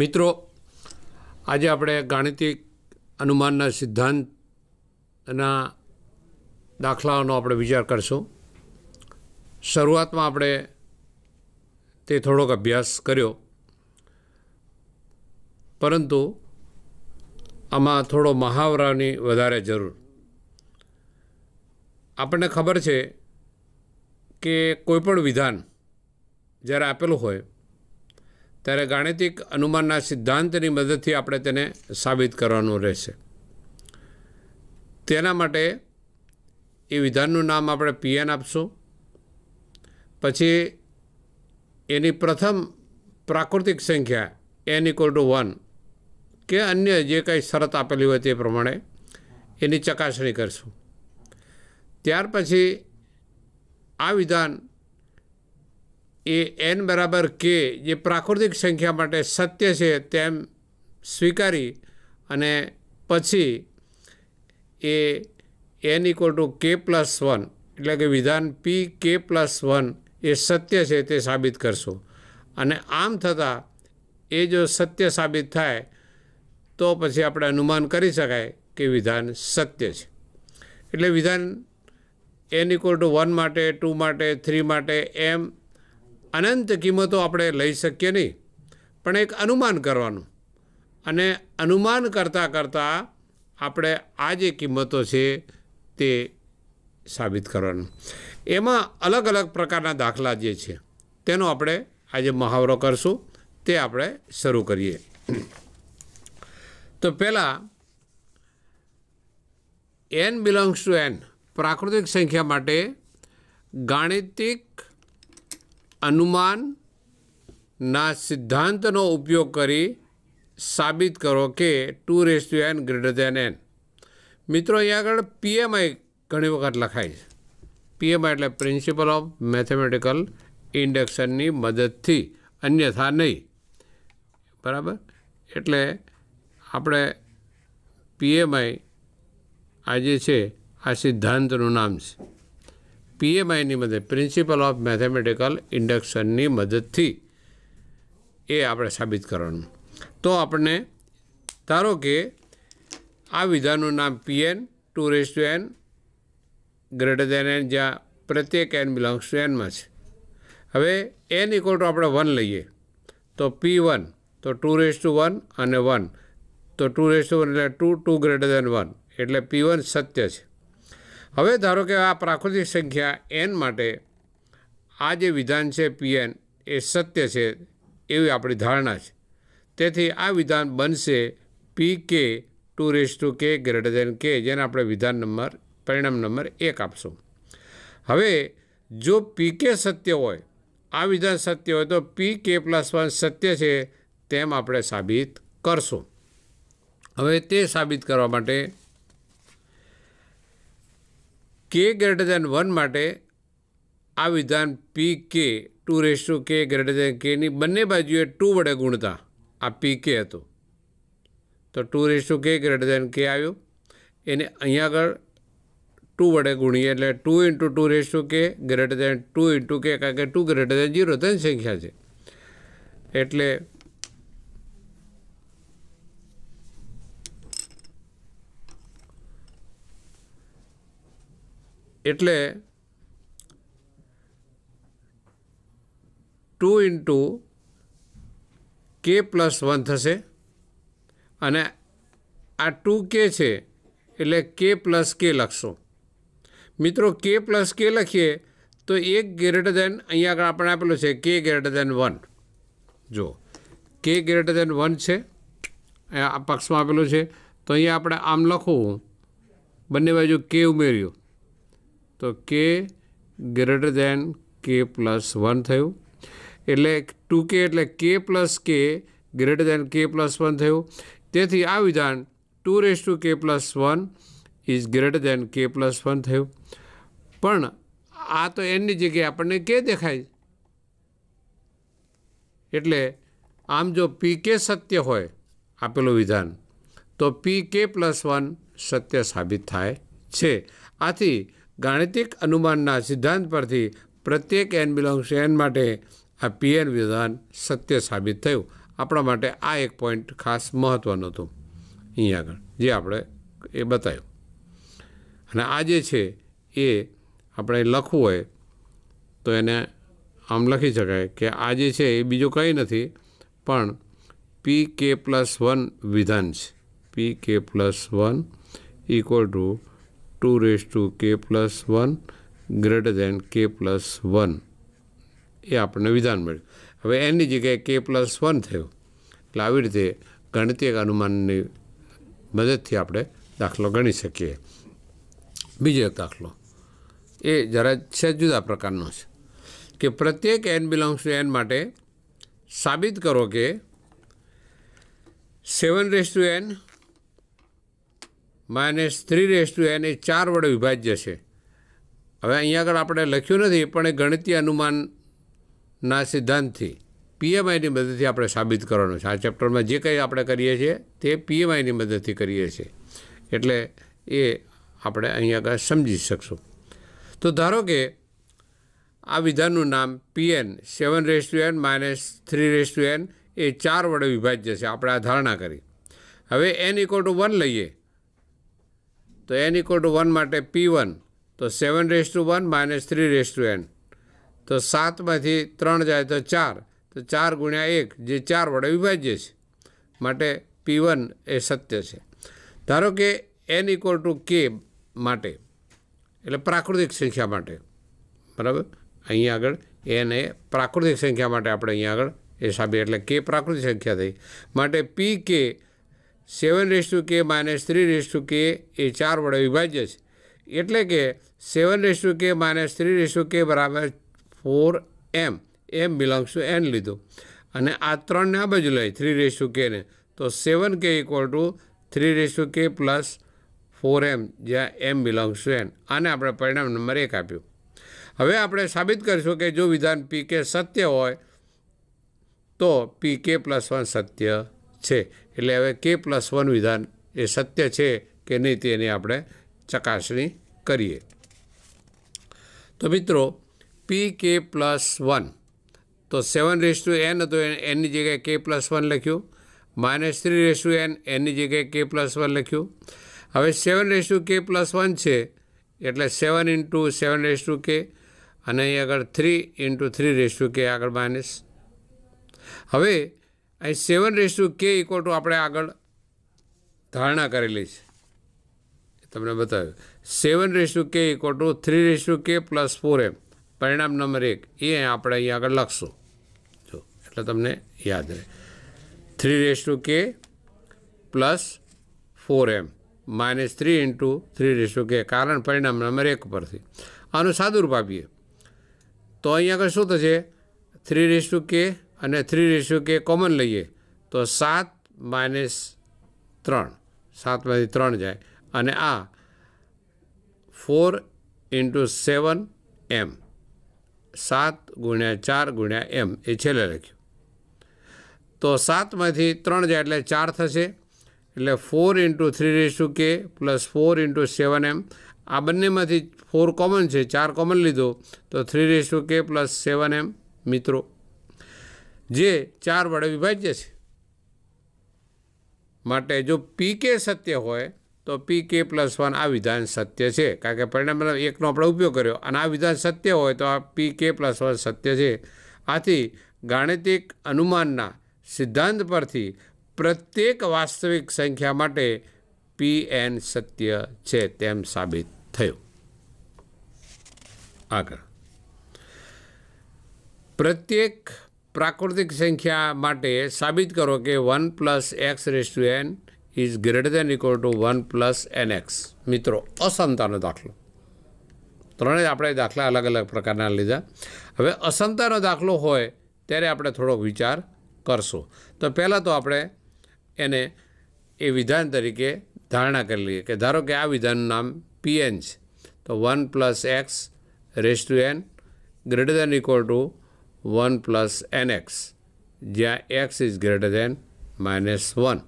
મિત્રો આજે આપણે ગાણિતિક અનુમાનના સિદ્ધાંતના દાખલાઓનો આપણે વિચાર કરશું શરૂઆતમાં આપણે તે થોડોક અભ્યાસ કર્યો પરંતુ આમાં થોડો મહાવરાની વધારે જરૂર આપણને ખબર છે કે કોઈપણ વિધાન જ્યારે આપેલું હોય ત્યારે ગાણિતિક અનુમાનના સિદ્ધાંતની મદદથી આપણે તેને સાબિત કરવાનું રહેશે તેના માટે એ વિધાનનું નામ આપણે પીએન આપશું પછી એની પ્રથમ પ્રાકૃતિક સંખ્યા એન ઇક્વલ ટુ વન કે અન્ય જે કંઈ શરત આપેલી હોય તે પ્રમાણે એની ચકાસણી કરશું ત્યાર પછી આ વિધાન એ એન બરાબર કે જે પ્રાકૃતિક સંખ્યા માટે સત્ય છે તેમ સ્વીકારી અને પછી એ n equal to k plus one એટલે કે વિધાન પી કે પ્લસ વન એ સત્ય છે તે સાબિત કરશો અને આમ થતાં એ જો સત્ય સાબિત થાય તો પછી આપણે અનુમાન કરી શકાય કે વિધાન સત્ય છે એટલે વિધાન એન ઇક્વલ ટુ વન માટે ટુ માટે થ્રી માટે એમ અનંત કિંમતો આપણે લઈ શકીએ નહીં પણ એક અનુમાન કરવાનું અને અનુમાન કરતાં કરતાં આપણે આ જે કિંમતો છે તે સાબિત કરવાનું એમાં અલગ અલગ પ્રકારના દાખલા જે છે તેનો આપણે આજે મહાવરો કરશું તે આપણે શરૂ કરીએ તો પહેલાં એન બિલોંગ્સ ટુ એન પ્રાકૃતિક સંખ્યા માટે ગાણિતિક અનુમાનના સિદ્ધાંતનો ઉપયોગ કરી સાબિત કરો કે two raise to n greater than n મિત્રો અહીંયા આગળ પીએમઆઈ ઘણી વખત લખાય છે પીએમઆઈ એટલે પ્રિન્સિપલ ઓફ મેથેમેટિકલ ઇન્ડક્શનની મદદથી અન્યથા નહીં બરાબર એટલે આપણે પીએમઆઈ આ જે છે આ સિદ્ધાંતનું નામ છે પીએમઆઈની મદદ પ્રિન્સિપલ ઓફ મેથેમેટિકલ ઇન્ડક્શનની મદદથી એ આપણે સાબિત કરવાનું તો આપણને ધારો કે આ વિધાનનું નામ P n two raise to n greater than n જ્યાં પ્રત્યેક એન બિલોંગ્સ ટુ એનમાં છે હવે એન ઇક્વલ ટુ આપણે વન લઈએ તો પી વન તો ટુ રેસ ટુ વન અને વન તો ટુ રેસ ટુ વન એટલે two two greater than one એટલે પી વન સત્ય છે હવે ધારો કે આ પ્રાકૃતિક સંખ્યા એન માટે આ જે વિધાન છે પીએન એ સત્ય છે એવી આપણી ધારણા છે તેથી આ વિધાન બનશે P k two raise to k greater than k જેને આપણે વિધાન નંબર પરિણામ નંબર એક આપશું હવે જો પી કે સત્ય હોય આ વિધાન સત્ય હોય તો પી કે પ્લસ વન સત્ય છે તેમ આપણે સાબિત કરશું હવે તે સાબિત કરવા માટે કે ગ્રેટર દેન વન માટે આ વિધાન P k two raise to k greater than કેની બંને બાજુએ ટુ વડે ગુણતા આ પી કે હતો તો two raise to k greater than k આવ્યો એને અહીંયા આગળ ટુ વડે ગુણીએ એટલે two into two raise to k greater than two into k કારણ કે ટુ ગ્રેટર દેન ઝીરો ત્રણ સંખ્યા છે એટલે એટલે two into k plus one થશે અને આ ટુ કે છે એટલે કે પ્લસ કે લખશો મિત્રો કે પ્લસ કે લખીએ તો એક ગ્રેટર દેન અહીંયા આગળ આપણે આપેલું છે કે ગ્રેટર દેન વન જો કે ગ્રેટર દેન વન છે આ પક્ષમાં આપેલું છે તો અહીંયા આપણે આમ લખવું બંને બાજુ કે ઉમેર્યું તો કે greater than k plus one થયું એટલે ટુ કે એટલે કે પ્લસ કે greater than k plus one થયું તેથી આ વિધાન two raise to k plus one is greater than k plus one થયું પણ આ તો એનની જગ્યાએ આપણને કે દેખાય એટલે આમ જો પી કે સત્ય હોય આપેલું વિધાન તો પી કે પ્લસ વન સત્ય સાબિત થાય છે આથી ગાણિતિક અનુમાનના સિદ્ધાંત પરથી પ્રત્યેક એન બિલોંગ્સ એન માટે આ પીએન વિધાન સત્ય સાબિત થયું આપણા માટે આ એક પોઈન્ટ ખાસ મહત્ત્વનું હતું અહીં આગળ જે આપણે એ બતાવ્યું અને આ જે છે એ આપણે લખવું હોય તો એને આમ લખી શકાય કે આ જે છે એ બીજું કંઈ નથી પણ પી કે પ્લસ વન વિધાન છે P k plus one equal to two raise to k plus one greater than k plus one એ આપણને વિધાન મળ્યું હવે એની જગ્યાએ કે પ્લસ વન થયું એટલે આવી રીતે ગણિતીય અનુમાનની મદદથી આપણે દાખલો ગણી શકીએ બીજો એક દાખલો એ જરા છે જુદા પ્રકારનો છે કે પ્રત્યેક એન બિલોંગ્સ ટુ એન માટે સાબિત કરો કે seven raise to n minus three raise to એ ચાર વડે વિભાજ્ય છે હવે અહીંયા આગળ આપણે લખ્યું નથી પણ એ ગણિતીય અનુમાનના સિદ્ધાંતથી પીએમઆઈની મદદથી આપણે સાબિત કરવાનું છે આ ચેપ્ટરમાં જે કંઈ આપણે કરીએ છીએ તે પીએમઆઈની મદદથી કરીએ છીએ એટલે એ આપણે અહીંયા આગળ સમજી શકશું તો ધારો કે આ વિધાનનું નામ P n seven raise to n minus three raise to n એ ચાર વડે વિભાજ્ય છે આપણે આ ધારણા કરી હવે એન ઇક્વલ ટુ વન લઈએ तो n = 1 માટે p1 તો 7 ^ 1 - 3 ^ n તો 7 માંથી 3 જાય તો 4 તો 4 * 1 જે 4 વડે વિભાજ્ય છે માટે p1 એ સત્ય છે ધારો કે n = k માટે એટલે પ્રાકૃતિક સંખ્યા માટે બરાબર અહીં આગળ n એ પ્રાકૃતિક સંખ્યા માટે આપણે અહીં આગળ એ સાબિત એટલે k પ્રાકૃતિક સંખ્યા થઈ માટે pk seven raise to k minus three raise to k એ ચાર વડે વિભાજ્ય છે એટલે કે seven raise to k minus three raise to k બરાબર four m m belongs to n લીધું અને આ ત્રણને આ બાજુ લઈ થ્રી રેસ ટુ કેને તો seven k equal to three raise to k plus four m જ્યાં એમ બિલોંગ્સ ટુ એન આને આપણે પરિણામ નંબર એક આપ્યું હવે આપણે સાબિત કરીશું કે જો વિધાન પી કે સત્ય હોય તો પી કે પ્લસ વન સત્ય છે એટલે હવે કે પ્લસ વન વિધાન એ સત્ય છે કે નહીં તેની આપણે ચકાસણી કરીએ તો મિત્રો પી કે પ્લસ વન તો સેવન રેસ ટુ એન હતો એનની જગ્યાએ કે પ્લસ વન લખ્યું minus three raise to n એનની જગ્યાએ કે પ્લસ વન લખ્યું હવે seven raise to k plus one છે એટલે seven into seven raise to k અને અહીં આગળ three into three raise to k આગળ માઇનસ હવે a7:k = આપણે આગળ ધારણા કરેલી છે તમે બતાવ્યું 7:k = 3:k + 4m પરિણામ નંબર 1 એ આપણે અહીં આગળ લખશું જો એટલે તમને યાદ રહે 3:k + 4m - 3 * 3:k કારણ પરિણામ નંબર 1 પરથી આનો સાદુર ભાગીય તો અહીં આગળ શું થશે 3:k અને થ્રી રેશિયો કે કોમન લઈએ તો સાત માઇનસ ત્રણ સાતમાંથી ત્રણ જાય અને આ ફોર ઇન્ટુ સેવન એમ સાત ગુણ્યા ચાર ગુણ્યા એમ એ છેલ્લે લખ્યું તો સાતમાંથી ત્રણ જાય એટલે ચાર થશે એટલે four into three raise to k plus four into seven m આ બંનેમાંથી ફોર કોમન છે ચાર કોમન લીધો તો three raise to k plus seven એમ મિત્રો જે ચાર વડે વિભાજ્ય છે માટે જો pk સત્ય હોય તો pk + 1 આ વિધાન સત્ય છે કારણ કે પરના મતલબ એક નો આપણે ઉપયોગ કર્યો અને આ વિધાન સત્ય હોય તો pk + 1 સત્ય છે આથી ગાણિતિક અનુમાનના સિદ્ધાંત પરથી প্রত্যেক વાસ્તવિક સંખ્યા માટે pn સત્ય છે તેમ સાબિત થયું આગળ প্রত্যেক પ્રાકૃતિક સંખ્યા માટે સાબિત કરો કે one plus x raise to n is greater than equal to one plus n x મિત્રો અસંતાનો દાખલો ત્રણેય આપણે દાખલા અલગ અલગ પ્રકારના લીધા હવે અસંતાનો દાખલો હોય ત્યારે આપણે થોડોક વિચાર કરશું તો પહેલાં તો આપણે એને એ વિધાન તરીકે ધારણા કરી લઈએ કે ધારો કે આ વિધાનનું નામ પીએન છે તો one plus x raise to n greater than equal to one plus n x જ્યાં x is greater than minus one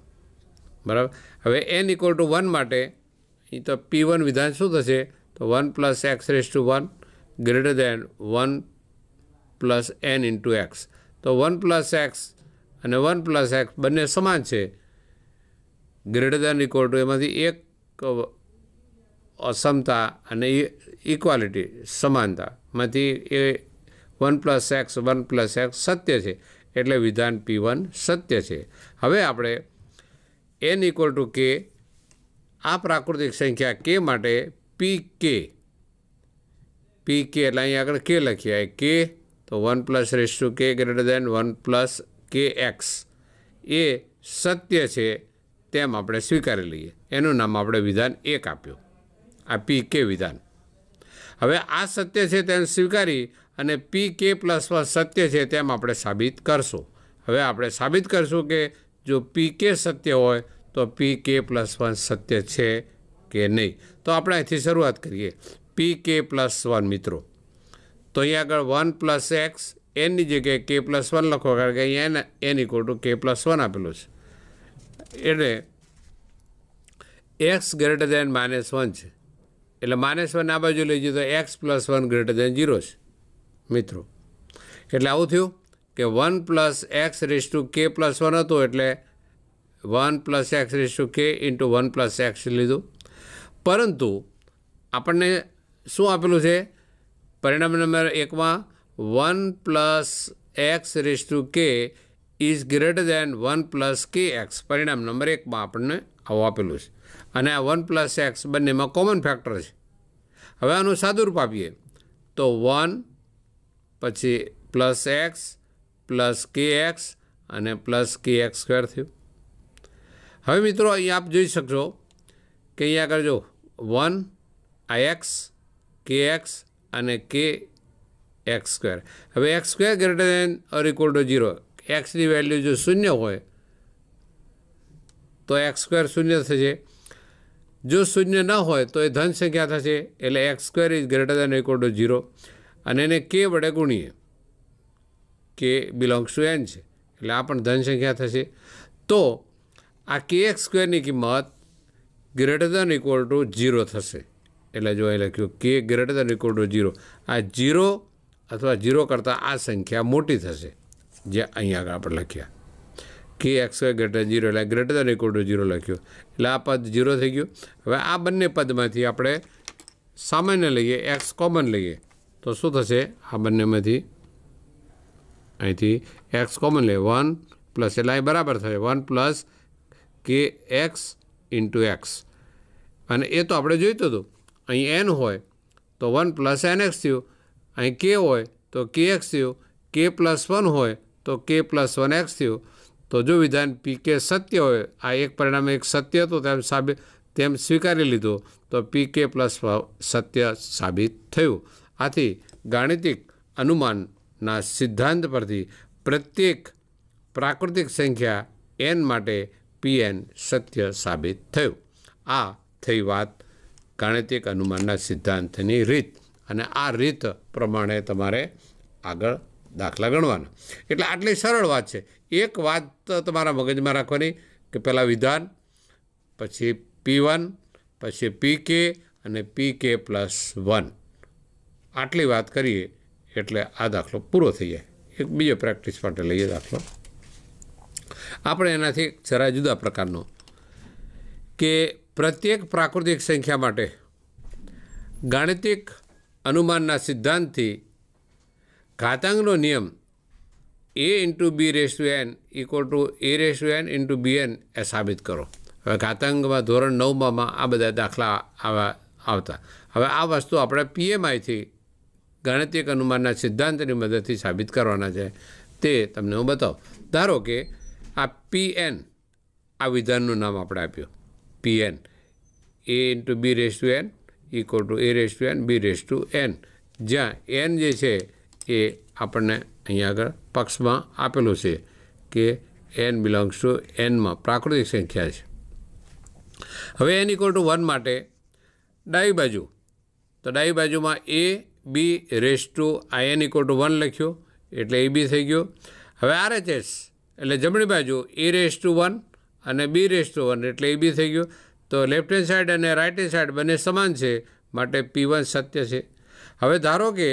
બરાબર હવે એન ઇક્વલ ટુ વન માટે અહીં તો પી વન વિધાન શું થશે તો one plus x raise to one greater than one plus n into x તો વન પ્લસ એક્સ અને વન પ્લસ એક્સ બંને સમાન છે ગ્રેટર દેન ઇક્વલ ટુ એમાંથી એક અસમતા અને ઇક્વાલિટી સમાનતામાંથી એ one plus x one plus x સત્ય છે એટલે વિધાન પી વન સત્ય છે હવે આપણે એન ઇક્વલ ટુ કે આ પ્રાકૃતિક સંખ્યા કે માટે પી કે પી કે એટલે અહીં આગળ કે લખીએ કે તો one plus raise to k greater than one plus k x એ સત્ય છે તેમ આપણે સ્વીકારી લઈએ એનું નામ આપણે વિધાન એક આપ્યું આ પી કે વિધાન હવે આ સત્ય છે તેમ સ્વીકારી અને પી કે પ્લસ વન સત્ય છે તેમ આપણે સાબિત કરશું હવે આપણે સાબિત કરશું કે જો પી કે સત્ય હોય તો પી કે પ્લસ વન સત્ય છે કે નહીં તો આપણે અહીંથી શરૂઆત કરીએ પી કે પ્લસ વન મિત્રો તો અહીંયા આગળ વન પ્લસ એક્સ એનની જગ્યાએ કે પ્લસ વન લખો કારણ કે અહીંયા એને n equal to k plus one આપેલું છે એટલે x greater than minus one છે એટલે માઇનસ વન આ બાજુ લઈ જઈએ તો x plus one greater than zero છે મિત્રો એટલે આવું થયું કે one plus x raise to k plus one હતું એટલે one plus x raise to k into one plus x લીધું પરંતુ આપણને શું આપેલું છે પરિણામ નંબર એકમાં one plus x raise to k is greater than one plus k x પરિણામ નંબર એકમાં આપણને આવું આપેલું છે અને આ વન પ્લસ એક્સ બંનેમાં કોમન ફેક્ટર છે હવે આનું સાદુરૂપ આપીએ તો વન પછી plus x plus k x અને પ્લસ કે એક્સ સ્ક્વેર થયું હવે મિત્રો અહીં આપ જોઈ શકશો કે અહીંયા આગળ જો વન આ એક્સ કે એક્સ અને કે એક્સ સ્ક્વેર હવે x square greater than or equal to zero એક્સની વેલ્યુ જો શૂન્ય હોય તો એક્સ સ્ક્વેર શૂન્ય થશે જો શૂન્ય ન હોય તો એ ધન સંખ્યા થશે એટલે x square is greater than equal to zero અને એને કે વડે ગુણીએ કે બિલોંગ્સ ટુ એન છે એટલે આ પણ ધન સંખ્યા થશે તો આ કે એક સ્ક્વેરની કિંમત greater than equal to zero થશે એટલે જો અહીં લખ્યું કે greater than equal to zero આ ઝીરો અથવા ઝીરો કરતાં આ સંખ્યા મોટી થશે જે અહીંયા આગળ આપણે લખ્યા કે એક્સ વાય ગ્રેટર ઝીરો એટલે greater than equal to zero લખ્યું એટલે આ પદ ઝીરો થઈ ગયું હવે આ બંને પદમાંથી આપણે સામાન્ય લઈએ એક્સ કોમન લઈએ તો શું થશે આ બંનેમાંથી અહીંથી એક્સ કોમન લે વન પ્લસ એટલે અહીં બરાબર થશે one plus k x into x અને એ તો આપણે જોઈતું હતું અહીં એન હોય તો વન પ્લસ એન એક્સ થયું અહીં કે હોય તો કે એક્સ થયું કે પ્લસ વન હોય તો કે પ્લસ વન એક્સ થયું તો જો વિધાન પી કે સત્ય હોય આ એક પરિણામે એક સત્ય હતું તેમ સાબિત તેમ સ્વીકારી લીધું તો પી કે પ્લસ સત્ય સાબિત થયું આથી ગાણિતિક અનુમાનના સિદ્ધાંત પરથી પ્રત્યેક પ્રાકૃતિક સંખ્યા એન માટે પી એન સત્ય સાબિત થયું આ થઈ વાત ગાણિતિક અનુમાનના સિદ્ધાંતની રીત અને આ રીત પ્રમાણે તમારે આગળ દાખલા ગણવાના એટલે આટલી સરળ વાત છે એક વાત તમારા મગજમાં રાખવાની કે પહેલાં વિધાન પછી પી વન પછી પી કે અને પી કે પ્લસ વન આટલી વાત કરીએ એટલે આ દાખલો પૂરો થઈ જાય એક બીજો પ્રેક્ટિસ માટે લઈએ દાખલો આપણે એનાથી જરા જુદા પ્રકારનો કે પ્રત્યેક પ્રાકૃતિક સંખ્યા માટે ગાણિતિક અનુમાનના સિદ્ધાંતથી ઘાતાંકનો નિયમ a into b raise n equal to a raise to n into b n એ સાબિત કરો હવે ઘાતાંકમાં ધોરણ નવમાં આ બધા દાખલા આવા આવતા હવે આ વસ્તુ આપણે પીએમઆઈથી ગાણિતિક અનુમાનના સિદ્ધાંતની મદદથી સાબિત કરવાના છે તે તમને હું બતાવું ધારો કે આ પી એન આ વિધાનનું નામ આપણે આપ્યું P n a into b raise to n equal to a raise to n b raise to n જ્યાં એન જે છે એ આપણને અહીંયા આગળ પક્ષમાં આપેલું છે કે એન બિલોંગ્સ ટુ એનમાં પ્રાકૃતિક સંખ્યા છે હવે એન ઇક્વલ ટુ વન માટે ડાબી બાજુ તો ડાબી બાજુમાં a b raise to in equal to one લખ્યો એટલે એ બી થઈ ગયો હવે આરએચએસ એટલે જમણી બાજુ એ રેસ ટુ વન અને બી રેસ ટુ વન એટલે એ બી થઈ ગયો તો લેફ્ટ હેન્ડ સાઈડ અને રાઇટ હેન્ડ સાઈડ બંને સમાન છે માટે પી વન સત્ય છે હવે ધારો કે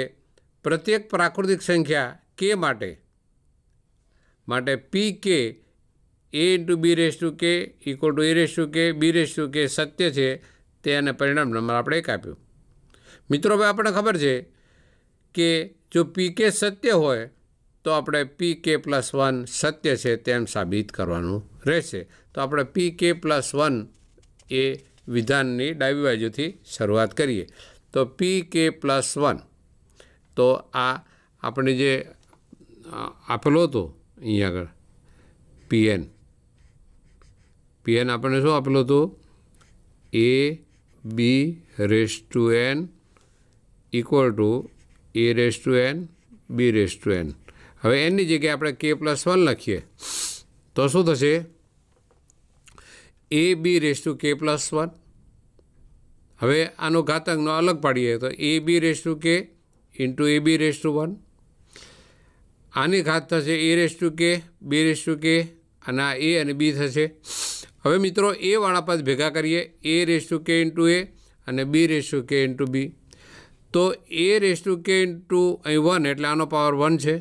પ્રત્યેક પ્રાકૃતિક સંખ્યા કે માટે માટે P k a into b raise to k equal to a raise to k b raise to કે સત્ય છે તે અને પરિણામ નંબર આપણે એક આપ્યું મિત્રો ભાઈ આપણને ખબર છે કે જો પી કે સત્ય હોય તો આપણે પી કે પ્લસ વન સત્ય છે તેમ સાબિત કરવાનું રહેશે તો આપણે પી કે પ્લસ વન એ વિધાનની ડાબી બાજુથી શરૂઆત કરીએ તો પી કે પ્લસ વન તો આ આપણે જે આપેલો હતો અહીંયા આગળ પીએન પીએન આપણને શું આપેલું હતું a b raise to n equal to a raise to n b raise to n હવે એનની જગ્યાએ આપણે કે પ્લસ વન લખીએ તો શું થશે a b raise to k plus one હવે આનો ઘાતકનો અલગ પાડીએ તો a b raise to k into a b raise to one આની ઘાત થશે એ raise to k b raise to k અને આ એ અને બી થશે હવે મિત્રો એ વાળા પદ ભેગા કરીએ a raise to k into a અને b raise to k into b તો a raise to k into અહીં વન એટલે આનો પાવર વન છે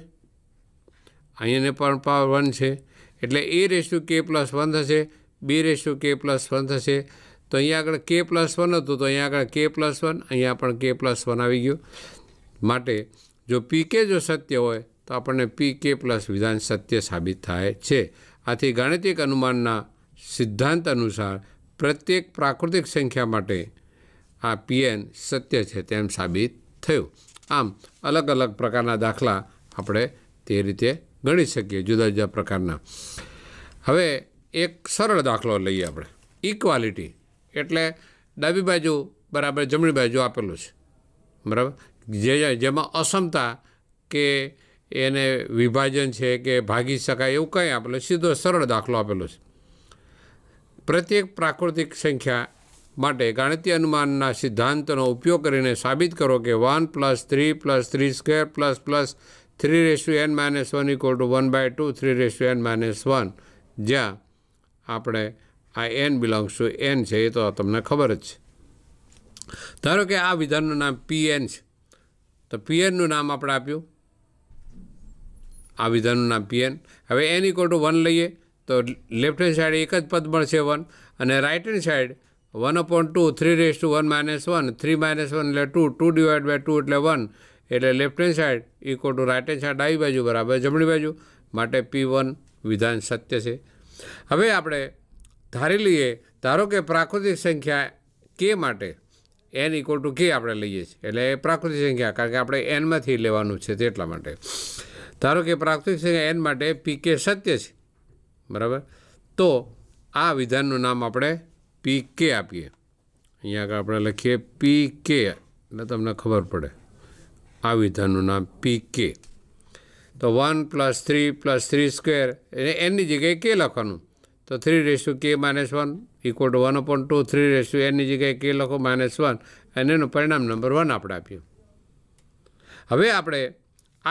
અહીંયાને પણ પાવર વન છે એટલે a raise to k plus one થશે b raise to k plus one થશે તો અહીંયા આગળ કે પ્લસ વન હતું તો અહીંયા આગળ કે પ્લસ વન અહીંયા પણ કે પ્લસ વન આવી ગયું માટે જો પી કે જો સત્ય હોય તો આપણને પી કે પ્લસ વિધાન સત્ય સાબિત થાય છે આથી ગાણિતિક અનુમાનના સિદ્ધાંત અનુસાર પ્રત્યેક પ્રાકૃતિક સંખ્યા માટે આ પીએન સત્ય છે તેમ સાબિત થયું આમ અલગ અલગ પ્રકારના દાખલા આપણે તે રીતે ગણી શકીએ જુદા જુદા પ્રકારના હવે એક સરળ દાખલો લઈએ આપણે ઇક્વાલિટી એટલે ડાબી બાજુ બરાબર જમણી બાજુ આપેલું છે બરાબર જે જેમાં અસમતા કે એને વિભાજન છે કે ભાગી શકાય એવું કંઈ આપેલું સીધો સરળ દાખલો આપેલો છે પ્રત્યેક પ્રાકૃતિક સંખ્યા માટે ગાણિતીય અનુમાનના સિદ્ધાંતનો ઉપયોગ કરીને સાબિત કરો કે one plus three plus three square plus plus three ratio n minus one equal to one by two three ratio n minus one જ્યાં આપણે આ એન બિલોંગ્સ ટુ એન છે એ તો તમને ખબર જ છે ધારો કે આ વિધાનનું નામ પી એન છે તો પીએનનું નામ આપણે આપ્યું આ વિધાનનું નામ પીએન હવે એન ઇક્વલ ટુ વન લઈએ તો લેફ્ટ હેન્ડ સાઈડ એક જ પદ મળશે વન અને right hand side one upon two three raise to one minus one three minus one એટલે two two divide by two એટલે વન એટલે left hand side equal to right hand side ડાબી બાજુ બરાબર જમણી બાજુ માટે પી વન વિધાન સત્ય છે હવે આપણે ધારી લઈએ ધારો કે પ્રાકૃતિક સંખ્યા કે માટે એન ઇક્વલ ટુ કે આપણે લઈએ છીએ એટલે એ પ્રાકૃતિક સંખ્યા કારણ કે આપણે એનમાંથી લેવાનું છે તેટલા માટે ધારો કે પ્રાકૃતિક સંખ્યા એન માટે પી કે સત્ય છે બરાબર તો આ વિધાનનું નામ આપણે પી કે આપીએ અહીંયા આગળ આપણે લખીએ પી કે એટલે તમને ખબર પડે આ વિધાનનું નામ પી કે તો one plus three plus three square એટલે એની જગ્યાએ કે લખવાનું તો three raise to k minus one equal to one upon two three raise to એની જગ્યાએ કે લખો માઇનસ વન અને એનું પરિણામ નંબર વન આપણે આપ્યું હવે આપણે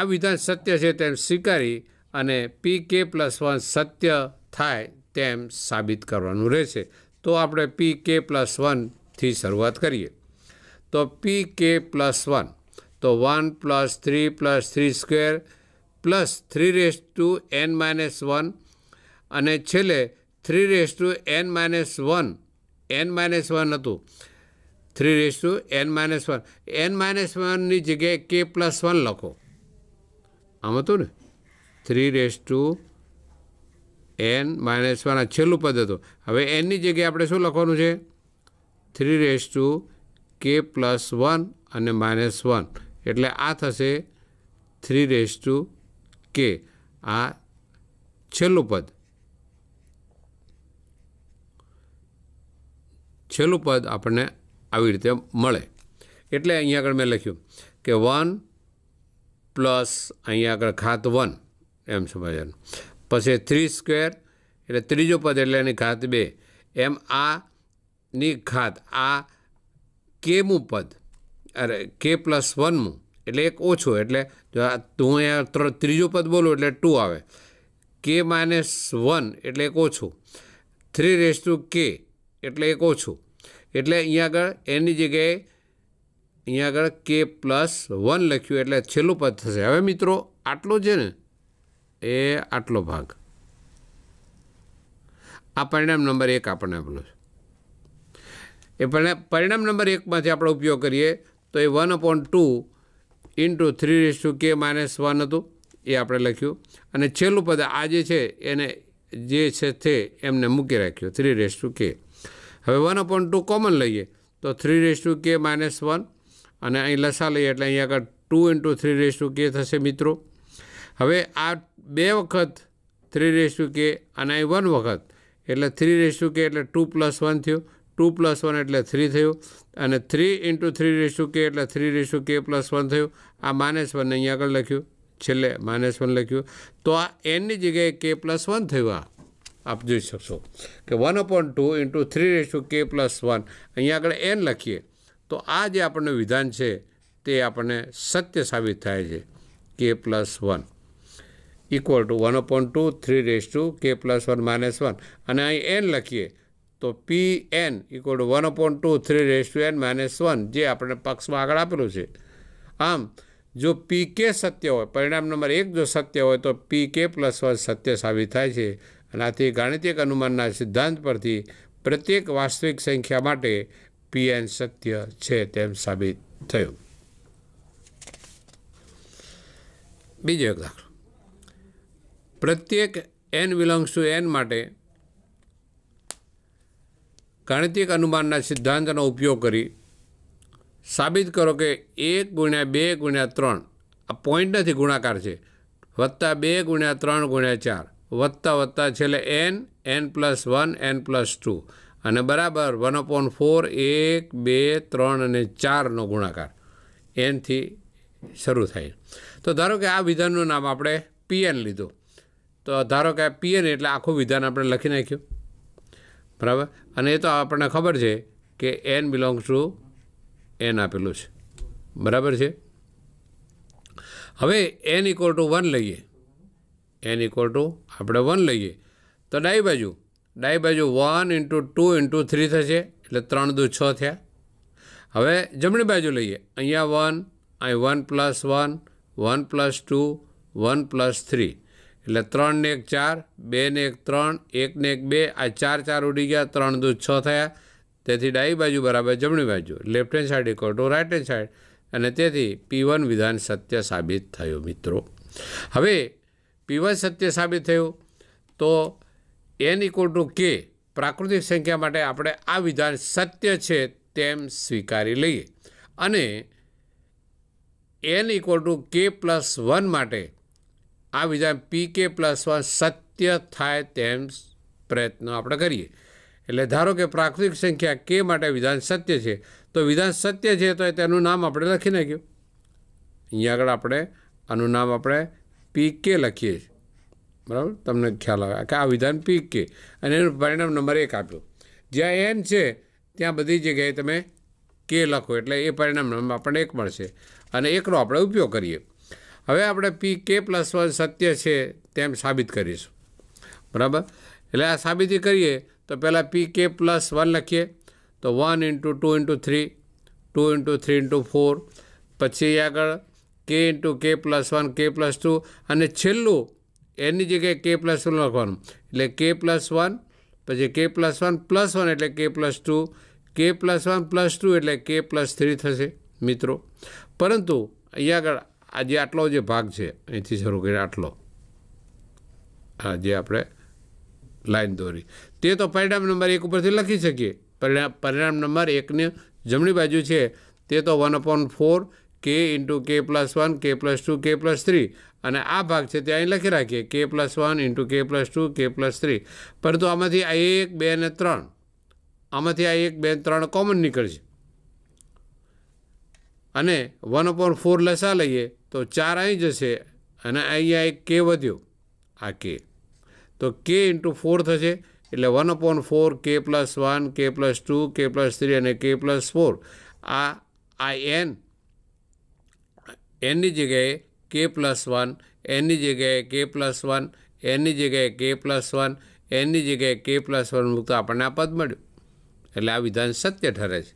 આ વિધાન સત્ય છે તેમ સ્વીકારી અને પી કે પ્લસ વન સત્ય થાય તેમ સાબિત કરવાનું રહેશે તો આપણે પી કે પ્લસ વનથી શરૂઆત કરીએ તો પી કે પ્લસ વન તો one plus three plus three square plus three raise to n minus one અને છેલ્લે three raise to n minus one n minus one હતું three raise to n minus one n minus વનની જગ્યાએ k plus one લખો આમ હતું ને three raise to n minus one આ છેલ્લું પદ હતું હવે એનની જગ્યાએ આપણે શું લખવાનું છે three raise to k plus one અને માઇનસ વન એટલે આ થશે થ્રી રેસ ટુ કે આ છેલ્લું પદ છેલ્લું પદ આપણને આવી રીતે મળે એટલે અહીંયા આગળ મેં લખ્યું કે વન પ્લસ અહીંયા આગળ ખાત વન એમ સમજવાનું પછી થ્રી સ્ક્વેર એટલે ત્રીજો પદ એટલે એની ઘાત બે એમ આની ઘાત આ કેમું પદ અરે કે પ્લસ વનમું એટલે એક ઓછું એટલે જો હું અહીંયા ત્રીજો પદ બોલું એટલે ટુ આવે કે માઇનસ વન એટલે એક ઓછું થ્રી રેસ ટુ કે એટલે એક ઓછું એટલે અહીંયા આગળ એની જગ્યાએ અહીંયા આગળ કે પ્લસ વન લખ્યું એટલે છેલ્લું પદ થશે હવે મિત્રો આટલું છે ને એ આટલો ભાગ આ પરિણામ નંબર એક આપણને આપેલો છે એ પરિણામ નંબર એકમાંથી આપણે ઉપયોગ કરીએ તો એ one upon two into three raise to k minus one હતું એ આપણે લખ્યું અને છેલ્લું પદ આ જે છે એને જે છે તે એમને મૂકી રાખ્યું થ્રી રેસ ટુ કે હવે વન અપોન ટુ કોમન લઈએ તો three raise to k minus one અને અહીં લસા લઈએ એટલે અહીંયા આગળ two into three raise to k થશે મિત્રો હવે આ બે વખત થ્રી રેસ કે અને અહીં વન વખત એટલે થ્રી રેસ કે એટલે ટુ પ્લસ વન થયું ટુ પ્લસ વન એટલે થ્રી થયું અને three into three raise k એટલે three raise k plus one થયું આ માઇનસ વન અહીંયા આગળ લખ્યું છેલ્લે માઇનસ વન લખ્યું તો આ એનની જગ્યાએ કે પ્લસ વન થયું આ આપ જોઈ શકશો કે one upon two into three raise k plus one અહીંયા આગળ એન લખીએ તો આ જે આપણને વિધાન છે તે આપણને સત્ય સાબિત થાય છે કે plus one equal to one upon two three raise to k plus one minus one અને અહીં એન લખીએ તો P n equal to one upon two three raise to n minus one જે આપણે પક્ષમાં આગળ આપેલું છે આમ જો પી કે સત્ય હોય પરિણામ નંબર એક જો સત્ય હોય તો પી કે પ્લસ વન સત્ય સાબિત થાય છે અને આથી ગાણિતિક અનુમાનના સિદ્ધાંત પરથી પ્રત્યેક વાસ્તવિક સંખ્યા માટે પી એન સત્ય છે તેમ સાબિત થયું બીજો એક દાખલો પ્રત્યેક એન બિલોંગ્સ ટુ એન માટે ગાણિતિક અનુમાનના સિદ્ધાંતનો ઉપયોગ કરી સાબિત કરો કે એક ગુણ્યા બે ગુણ્યા ત્રણ આ પોઈન્ટ નથી ગુણાકાર છે વત્તા બે ગુણ્યા ત્રણ ગુણ્યા ચાર વત્તા વત્તા છેલ્લે n n plus one n plus two અને બરાબર વન અપોન ફોર એક બે ત્રણ અને ચારનો ગુણાકાર એનથી શરૂ થાય તો ધારો કે આ વિધાનનું નામ આપણે પીએન લીધું તો ધારો કે પીએન એટલે આખું વિધાન આપણે લખી નાખ્યું બરાબર અને એ તો આપણને ખબર છે કે એન બિલોંગ ટુ એન આપેલું છે બરાબર છે હવે એન ઇક્વલ ટુ વન લઈએ એન ઇક્વલ ટુ આપણે વન લઈએ તો ડાઈ બાજુ ડાઈ બાજુ one into two into three થશે એટલે ત્રણ દુ છ થયા હવે જમણી બાજુ લઈએ અહીંયા વન અહીં one plus one one plus two one plus three એટલે ત્રણ ને એક ચાર બે ને એક ત્રણ એક ને એક બે આ ચાર ચાર ઉડી ગયા ત્રણ દૂધ છ થયા તેથી ડાબી બાજુ બરાબર જમણી બાજુ left hand side equal to right hand side અને તેથી પી વન વિધાન સત્ય સાબિત થયું મિત્રો હવે પીવન સત્ય સાબિત થયું તો એન ઇક્વલ ટુ કે પ્રાકૃતિક સંખ્યા માટે આપણે આ વિધાન સત્ય છે તેમ સ્વીકારી લઈએ અને n equal to k plus one માટે આ વિધાન પી કે પ્લસ વન સત્ય થાય તેમ પ્રયત્નો આપણે કરીએ એટલે ધારો કે પ્રાકૃતિક સંખ્યા કે માટે વિધાન સત્ય છે તો વિધાન સત્ય છે તો તેનું નામ આપણે લખી નાખ્યું અહીંયા આગળ આપણે આનું નામ આપણે પી કે લખીએ છીએ બરાબર તમને ખ્યાલ આવે કે આ વિધાન પી કે અને એનું પરિણામ નંબર એક આપ્યો જ્યાં એન છે ત્યાં બધી જગ્યાએ તમે કે લખો એટલે એ પરિણામ આપણને એક મળશે અને એકનો આપણે ઉપયોગ કરીએ હવે આપણે પી કે પ્લસ વન સત્ય છે તેમ સાબિત કરીશું બરાબર એટલે આ સાબિતી કરીએ તો પહેલાં પી કે પ્લસ વન લખીએ તો one into two into three two into three into four પછી આગળ k into k plus one k plus two અને છેલ્લું એની જગ્યાએ કે પ્લસ ટુ લખવાનું એટલે કે પ્લસ વન પછી કે પ્લસ વન પ્લસ વન એટલે k plus two k plus one plus two એટલે કે પ્લસ થ્રી થશે મિત્રો પરંતુ અહીંયા આગળ આજે આટલો જે ભાગ છે અહીંથી શરૂ કરી આટલો આ જે આપણે લાઈન દોરી તે તો પરિણામ નંબર એક ઉપરથી લખી શકીએ પરિણામ પરિણામ નંબર એકની જમણી બાજુ છે તે તો one upon four k into k plus one k plus two k plus three અને આ ભાગ છે તે અહીં લખી રાખીએ k plus one into k plus two k plus three પરંતુ આમાંથી આ એક બે અને ત્રણ આમાંથી આ એક બે ત્રણ કોમન નીકળશે અને વન અપોન ફોર લસા લઈએ તો ચાર અહીં જશે અને અહીંયા એક કે વધ્યો આ કે તો કે ઇન્ટુ ફોર થશે એટલે one upon four k plus one k plus two k plus three અને કે પ્લસ ફોર આ આ એન એનની જગ્યાએ કે પ્લસ વન એનની જગ્યાએ કે પ્લસ વન એનની જગ્યાએ કે પ્લસ વન એનની જગ્યાએ કે પ્લસ વન મૂકતા આપણને આ પદ મળ્યું એટલે આ વિધાન સત્ય ઠરે છે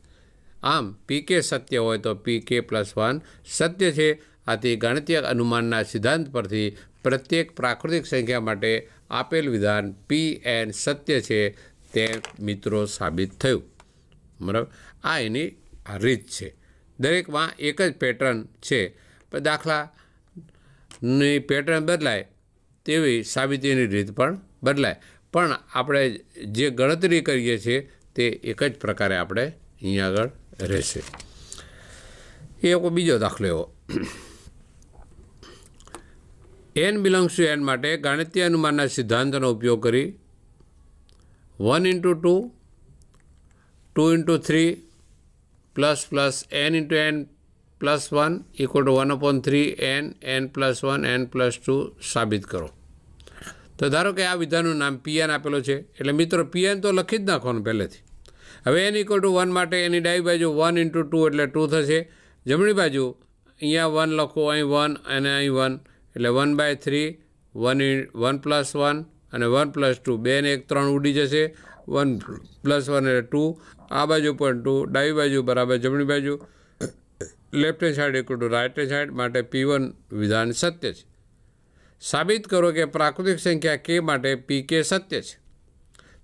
આમ પીકે સત્ય હોય તો પીકે પ્લસ વન સત્ય છે આથી ગણિતીય અનુમાનના સિદ્ધાંત પરથી પ્રત્યેક પ્રાકૃતિક સંખ્યા માટે આપેલ વિધાન પી એન સત્ય છે તે મિત્રો સાબિત થયું બરાબર આ એની રીત છે દરેકમાં એક જ પેટર્ન છે દાખલાની પેટર્ન બદલાય તેવી સાબિતીની રીત પણ બદલાય પણ આપણે જે ગણતરી કરીએ છીએ તે એક જ પ્રકારે આપણે અહીંયા આગળ રહેશે એ બીજો દાખલો એવો એન બિલોંગ્સ ટુ એન માટે ગાણિત્ય અનુમાનના સિદ્ધાંતનો ઉપયોગ કરી one into two two into three plus plus n into n plus one equal to one upon three n n plus one n plus two સાબિત કરો તો ધારો કે આ વિધાનનું નામ પીએન આપેલો છે એટલે મિત્રો પીએન તો લખી જ નાખવાનું પહેલેથી હવે એન ઇક્વલ ટુ વન માટે એની ડાબી બાજુ વન ઇન્ટુ ટુ એટલે ટુ થશે જમણી બાજુ અહીંયા વન લખો અહીં વન અને અહીં વન એટલે one by three one one plus one અને વન પ્લસ ટુ બે ને એક ત્રણ ઉડી જશે વન પ્લસ વન એટલે ટુ આ બાજુ પણ ટુ ડાબી બાજુ બરાબર જમણી બાજુ left hand side equal to right hand side માટે પી વન વિધાન સત્ય છે સાબિત કરો કે પ્રાકૃતિક સંખ્યા કે માટે પી કે સત્ય છે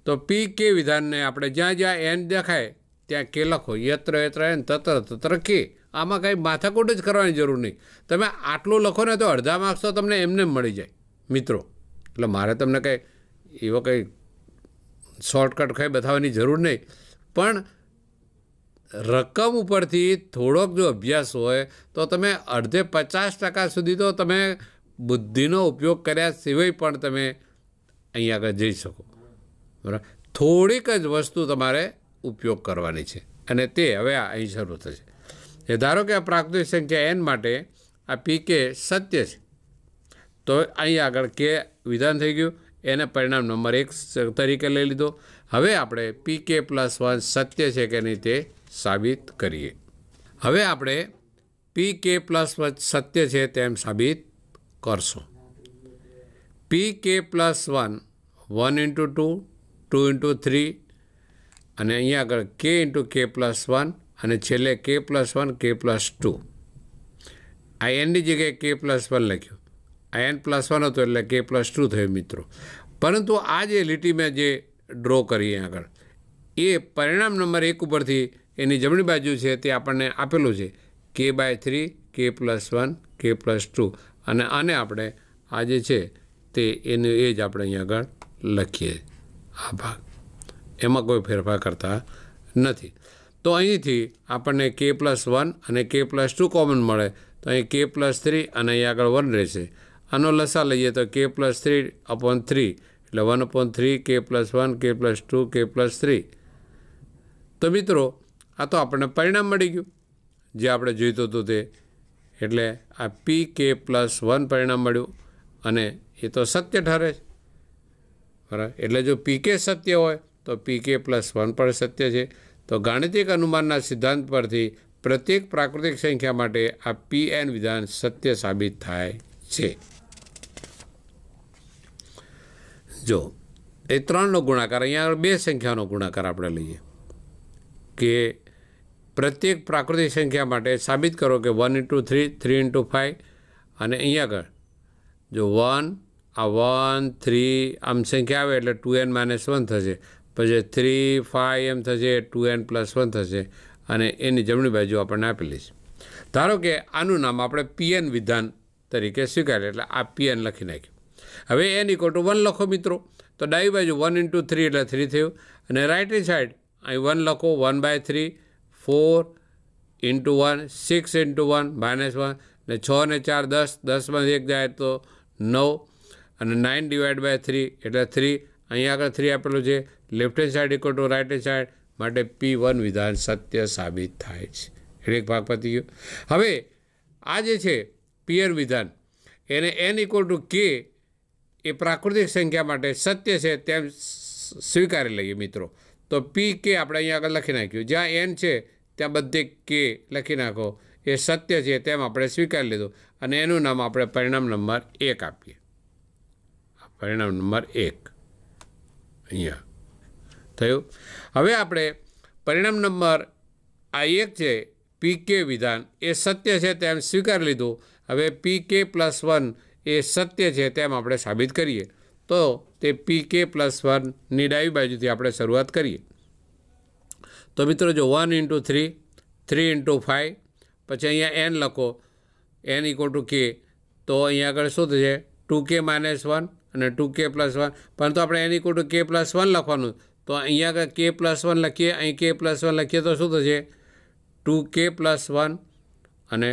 તો પી કે વિધાનને આપણે જ્યાં જ્યાં એન દેખાય ત્યાં કે લખો યત્ર યત્રયન તત તત રખી આમાં કઈ માથાકૂટ જ કરવાની જરૂર નહી તમે આટલું લખો ને તો અડધા માર્ક્સ તો તમને એમ નેમ મળી જાય મિત્રો એટલે મારે તમને કઈ એવો કઈ શોર્ટકટ કઈ બતાવવાની જરૂર નહી પણ રકમ ઉપરથી થોડોક જો અભ્યાસ હોય તો તમે અડधे 50% સુધી તો તમે બુદ્ધિનો ઉપયોગ કર્યા સિવાય પણ તમે અહીંયા ક જઈ શકો બરાબર થોડીક જ વસ્તુ તમારે ઉપયોગ કરવાની છે અને તે હવે અહીં શરૂ થશે એ ધારો કે આ પ્રાકૃતિક સંખ્યા એન માટે આ પી કે સત્ય છે તો અહીં આગળ કે વિધાન થઈ ગયું એને પરિણામ નંબર એક તરીકે લઈ લીધો હવે આપણે પી કે પ્લસ વન સત્ય છે કે નહીં તે સાબિત કરીએ હવે આપણે પી કે પ્લસ વન સત્ય છે તેમ સાબિત કરશો P k plus one one into two two into three અને અહીંયા આગળ k into k plus one અને છેલ્લે k plus one k plus two આ એનની જગ્યાએ કે પ્લસ વન લખ્યું આ એન પ્લસ વન હતું એટલે કે પ્લસ ટુ થયું મિત્રો પરંતુ આ જે લીટી મેં જે ડ્રો કરી આગળ એ પરિણામ નંબર એક ઉપરથી એની જમણી બાજુ છે તે આપણને આપેલું છે k by three k plus one k plus two અને આને આપણે આ જે છે તે એનું એ જ આપણે અહીં આગળ લખીએ આ ભાગ એમાં કોઈ ફેરફાર કરતા નથી તો અહીંથી આપણને કે પ્લસ વન અને કે પ્લસ ટુ કોમન મળે તો અહીં કે પ્લસ થ્રી અને અહીં આગળ વન રહેશે આનો લસા લઈએ તો k plus three upon three એટલે one upon three k plus one k plus two k plus three તો મિત્રો આ તો આપણને પરિણામ મળી ગયું જે આપણે જોઈતું હતું તે એટલે આ પી કે પ્લસ વન પરિણામ મળ્યું અને એ તો સત્ય ઠરે છે બરાબર એટલે જો પીકે સત્ય હોય તો પીકે પ્લસ વન પણ સત્ય છે તો ગાણિતિક અનુમાનના સિદ્ધાંત પરથી પ્રત્યેક પ્રાકૃતિક સંખ્યા માટે આ પી એન વિધાન સત્ય સાબિત થાય છે જો એ ત્રણનો ગુણાકાર અહીંયા બે સંખ્યાનો ગુણાકાર આપણે લઈએ કે પ્રત્યેક પ્રાકૃતિક સંખ્યા માટે સાબિત કરો કે one into three three into five અને અહીંયા આગળ જો વન આ વન થ્રી આમ સંખ્યા આવે એટલે ટુ એન માઇનસ વન થશે પછી થ્રી ફાઇવ એમ થશે ટુ એન પ્લસ વન થશે અને એની જમણી બાજુ આપણને આપેલી છે ધારો કે આનું નામ આપણે પીએન વિધાન તરીકે સ્વીકારીએ એટલે આ પીએન લખી નાખ્યું હવે એન ઇકો ટુ વન લખો મિત્રો તો ડાબી બાજુ વન ઇન્ટુ થ્રી એટલે થ્રી થયું અને રાઇટની સાઈડ અહીં વન લખો one by three four into one six into one minus one ને છ ને ચાર દસ દસમાંથી એક જાય તો નવ અને નાઇન ડિવાઈડ બાય થ્રી એટલે થ્રી અહીંયા આગળ થ્રી આપેલું છે left hand side equal to right hand side માટે પી વન વિધાન સત્ય સાબિત થાય છે એટલે એક ભાગ પતી ગયો હવે આ જે છે પિયર વિધાન એને એન ઇક્વલ ટુ કે એ પ્રાકૃતિક સંખ્યા માટે સત્ય છે તેમ સ્વીકારી લઈએ મિત્રો તો પી કે આપણે અહીંયા આગળ લખી નાખ્યું જ્યાં એન છે ત્યાં બધે કે લખી નાખો એ સત્ય છે તેમ આપણે સ્વીકારી લીધું અને એનું નામ આપણે પરિણામ નંબર એક આપીએ પરિણામ નંબર એક અહીંયા થયું હવે આપણે પરિણામ નંબર આ એક છે પી કે વિધાન એ સત્ય છે તેમ સ્વીકાર લીધું હવે પી કે પ્લસ વન એ સત્ય છે તેમ આપણે સાબિત કરીએ તો તે પી કે પ્લસ વનની ડાબી બાજુથી આપણે શરૂઆત કરીએ તો મિત્રો જો one into three three into five પછી અહીંયા એન લખો એન ઇક્વલ ટુ કે તો અહીંયા આગળ શું થશે ટુ કે માઇનસ વન અને ટુ કે પ્લસ વન પરંતુ આપણે એની કોટું કે પ્લસ વન લખવાનું તો અહીંયા આગળ કે પ્લસ વન લખીએ અહીં કે પ્લસ વન લખીએ તો શું થશે ટુ કે પ્લસ વન અને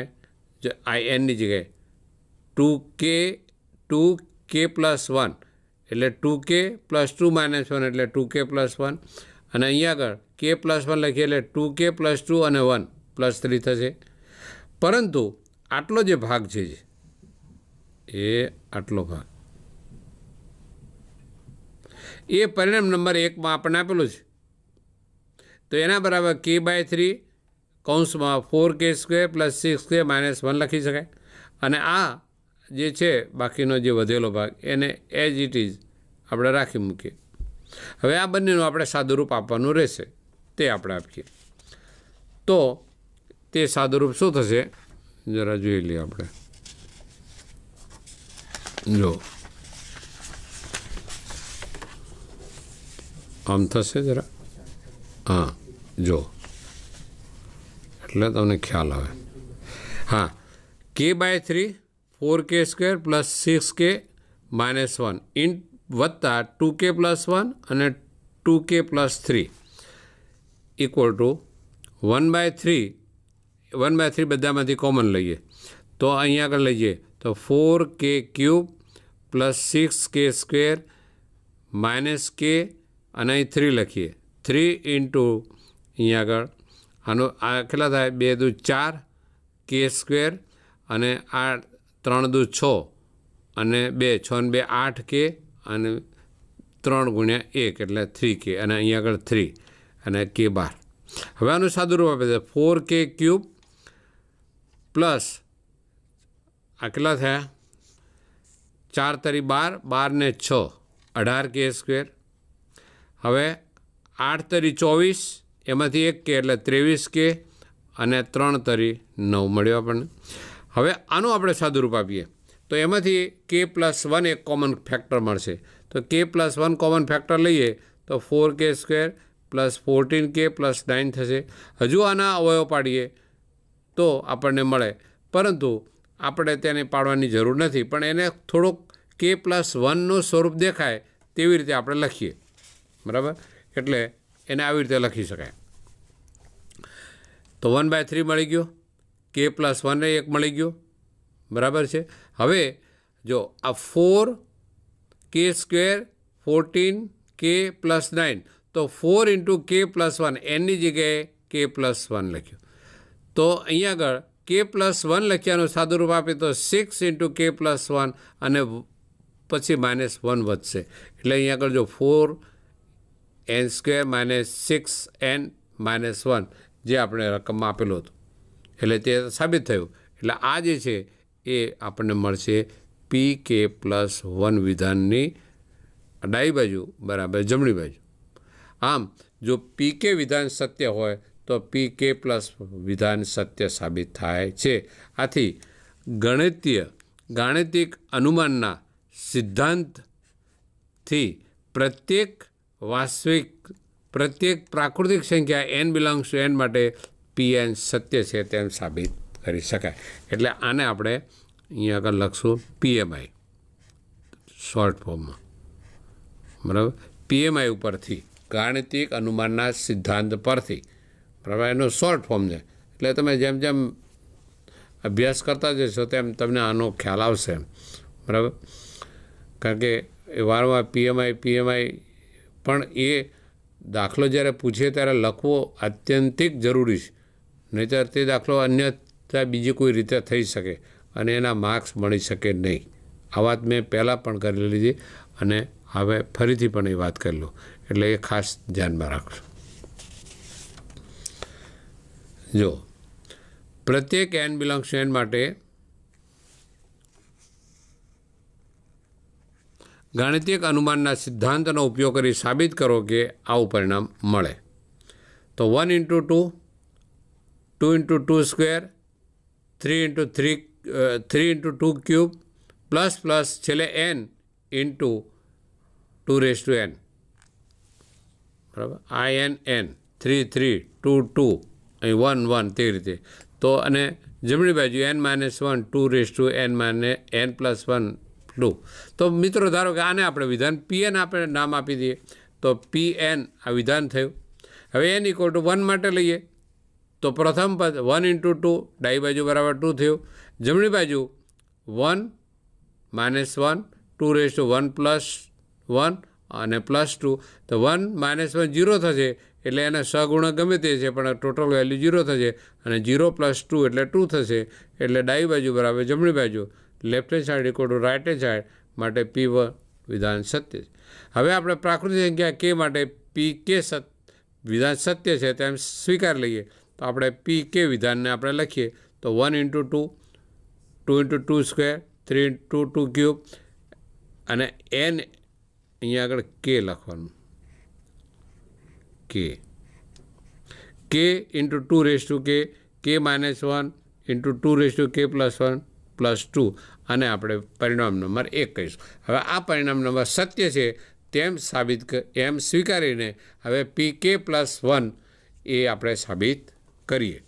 આઈ એનની જગ્યાએ two k two k plus one એટલે two k plus two minus one એટલે ટુ કે પ્લસ વન અને અહીંયા આગળ કે પ્લસ વન લખીએ એટલે ટુ કે પ્લસ ટુ અને વન પ્લસ થ્રી થશે પરંતુ આટલો જે ભાગ છે એ આટલો ભાગ એ પરિણામ નંબર એકમાં આપણને આપેલો છે તો એના બરાબર કે બાય થ્રી કૌંસમાં four k square plus six k minus one લખી શકાય અને આ જે છે બાકીનો જે વધેલો ભાગ એને એઝ ઇટ ઇઝ આપણે રાખી મૂકીએ હવે આ બંનેનું આપણે સાદુરૂપ આપવાનું રહેશે તે આપણે આપીએ તો તે સાદુરૂપ શું થશે જરા જોઈ લઈએ આપણે જો हां तो से जरा हां जो એટલે તમને ખ્યાલ આવે હા k / 3 4k2 + 6k - 1 *+ 2k + 1 અને 2k + 3 = 1 / 3 1 / 3 બધામાંથી કોમન લઈ લે તો અહીંયા આગળ લઈ જે તો 4k³ + 6k² - k અને અહીં થ્રી લખીએ થ્રી ઇન્ટુ અહીં આગળ આનો આ કેટલા થાય બે દુ ચાર કે સ્ક્વેર અને આ ત્રણ દુ છ અને બે છ ને બે આઠ કે અને ત્રણ ગુણ્યા એક એટલે થ્રી કે અને અહીં આગળ થ્રી અને કે બાર હવે આનું સાદું રૂપ આપે છે ફોર કે ક્યુબ પ્લસ આ કેટલા થયા ચાર તરી બાર બાર ને છ અઢાર કે સ્ક્વેર હવે આઠ તરી ચોવીસ એમાંથી એક કે એટલે ત્રેવીસ કે અને ત્રણ તરી નવ મળ્યો આપણને હવે આનું આપણે સાદુરૂપ આપીએ તો એમાંથી કે પ્લસ વન એક કોમન ફેક્ટર મળશે તો k plus one common factor લઈએ તો four k square plus fourteen k plus nine થશે હજુ આના અવયવ પાડીએ તો આપણને મળે પરંતુ આપણે તેને પાડવાની જરૂર નથી પણ એને થોડોક કે પ્લસ વનનું સ્વરૂપ દેખાય તેવી રીતે આપણે લખીએ બરાબર એટલે એને આવી રીતે લખી શકાય તો વન બાય થ્રી મળી ગયો કે પ્લસ વનને એક મળી ગયો બરાબર છે હવે જો આ four k square fourteen k plus nine તો four into k plus one એની જગ્યાએ કે પ્લસ વન લખ્યું તો અહીંયા આગળ કે પ્લસ વન લખ્યાનું સાદુરૂપ આપે તો six into k plus one અને પછી માઇનસ વન વધશે એટલે અહીંયા આગળ જો four n square minus six n minus one જે આપણે રકમમાં આપેલું હતું એટલે તે સાબિત થયું એટલે આ જે છે એ આપણને મળશે પી કે પ્લસ વન વિધાનની ડાઈ બાજુ બરાબર જમણી બાજુ આમ જો પી કે વિધાન સત્ય હોય તો પી કે પ્લસ વિધાન સત્ય સાબિત થાય છે આથી ગણિતીય ગાણિતિક અનુમાનના સિદ્ધાંતથી પ્રત્યેક વાસ્તવિક દરેક પ્રાકૃતિક સંખ્યા n બિલોંગ્સ ટુ n માટે pn સત્ય છે તેમ સાબિત કરી શકાય એટલે આને આપણે અહીં આગળ લખશું pmi શોર્ટ ફોર્મમાં મરાબ pmi ઉપરથી ગાણિતિક અનુમાનના સિદ્ધાંત પરથી પ્રમાણનો શોર્ટ ફોર્મ છે એટલે તમે જેમ જેમ અભ્યાસ કરતા જશો તેમ તમને આનો ખ્યાલ આવશે મરાબ કારણ કે વારવા pmi pmi પણ એ દાખલો જ્યારે પૂછે ત્યારે લખવો અત્યંતિક જરૂરી છે નહીંતર તે દાખલો અન્યતા બીજી કોઈ રીતે થઈ શકે અને એના માર્ક્સ મળી શકે નહીં આ વાત મેં પહેલાં પણ કરી લીધી અને હવે ફરીથી પણ એ વાત કરી લો એટલે એ ખાસ ધ્યાનમાં રાખજો જો પ્રત્યેક એન બિલોંગ્સ એન માટે ગાણિતિક અનુમાનના સિદ્ધાંતનો ઉપયોગ કરી સાબિત કરો કે આવું પરિણામ મળે તો one into two two into two square three into three three into two cube plus plus છેલ્લે n into two raise to n બરાબર આઈ n n three three two two અહીં વન વન તે રીતે તો અને જમણી બાજુ n minus one two raise to n માઇને એન પ્લસ વન ટુ તો મિત્રો ધારો કે આને આપણે વિધાન પીએન આપણે નામ આપી દઈએ તો પી એન આ વિધાન થયું હવે એન ઇક્વલ ટુ વન માટે લઈએ તો પ્રથમ પદ વન ઇન્ટુ ટુ ડાઈ બાજુ બરાબર ટુ થયું જમણી બાજુ one minus one two raise to one plus one અને પ્લસ ટુ તો વન માઇનસ વન જીરો થશે એટલે એના સગુણ ગમે તે છે પણ ટોટલ વેલ્યુ જીરો થશે અને જીરો પ્લસ ટુ એટલે ટુ થશે એટલે ડાઈ બાજુ બરાબર જમણી બાજુ left hand side equal to right hand side માટે પી વન વિધાન સત્ય છે હવે આપણે પ્રાકૃતિક સંખ્યા કે માટે પી કે સત વિધાન સત્ય છે તેમ સ્વીકાર લઈએ તો આપણે પી કે વિધાનને આપણે લખીએ તો one into two two into two square three into two cube અને એન અહીંયા આગળ કે લખવાનું કે કે into two raise to k k minus one into two raise to k plus one plus two અને આપણે પરિણામ નંબર એક કહીશું હવે આ પરિણામ નંબર સત્ય છે તેમ સાબિત એમ સ્વીકારીને હવે પી કે પ્લસ વન એ આપણે સાબિત કરીએ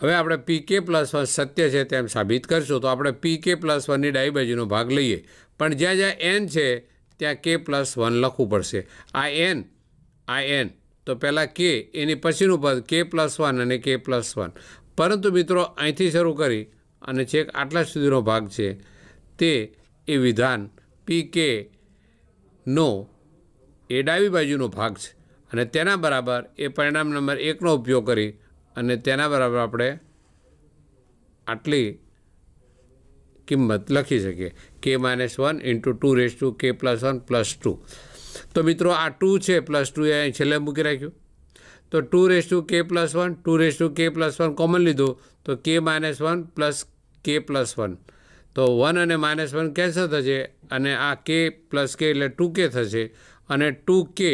હવે આપણે પી કે પ્લસ વન સત્ય છે તેમ સાબિત કરીશું તો આપણે પી કે પ્લસ વનની ડાઈ બાજુનો ભાગ લઈએ પણ જ્યાં જ્યાં એન છે ત્યાં કે પ્લસ વન લખવું પડશે આ એન આ એન તો પહેલાં કે એની પછીનું પદ કે પ્લસ વન અને કે પ્લસ વન પરંતુ મિત્રો અહીંથી શરૂ કરી અને છેક આટલા સુધીનો ભાગ છે તે એ વિધાન પી કે નો એ ડાબી બાજુનો ભાગ છે અને તેના બરાબર એ પરિણામ નંબર એકનો ઉપયોગ કરી અને તેના બરાબર આપણે આટલી કિંમત લખી શકીએ k minus one into two raise to k plus one plus two તો મિત્રો આ ટુ છે પ્લસ ટુ એ અહીં છેલ્લે મૂકી રાખ્યું તો two raise to k plus one two raise to k plus one common લીધું તો k minus one plus k plus one તો વન અને માઇનસ વન કેન્સલ થશે અને આ કે પ્લસ કે એટલે ટુ કે થશે અને ટુ કે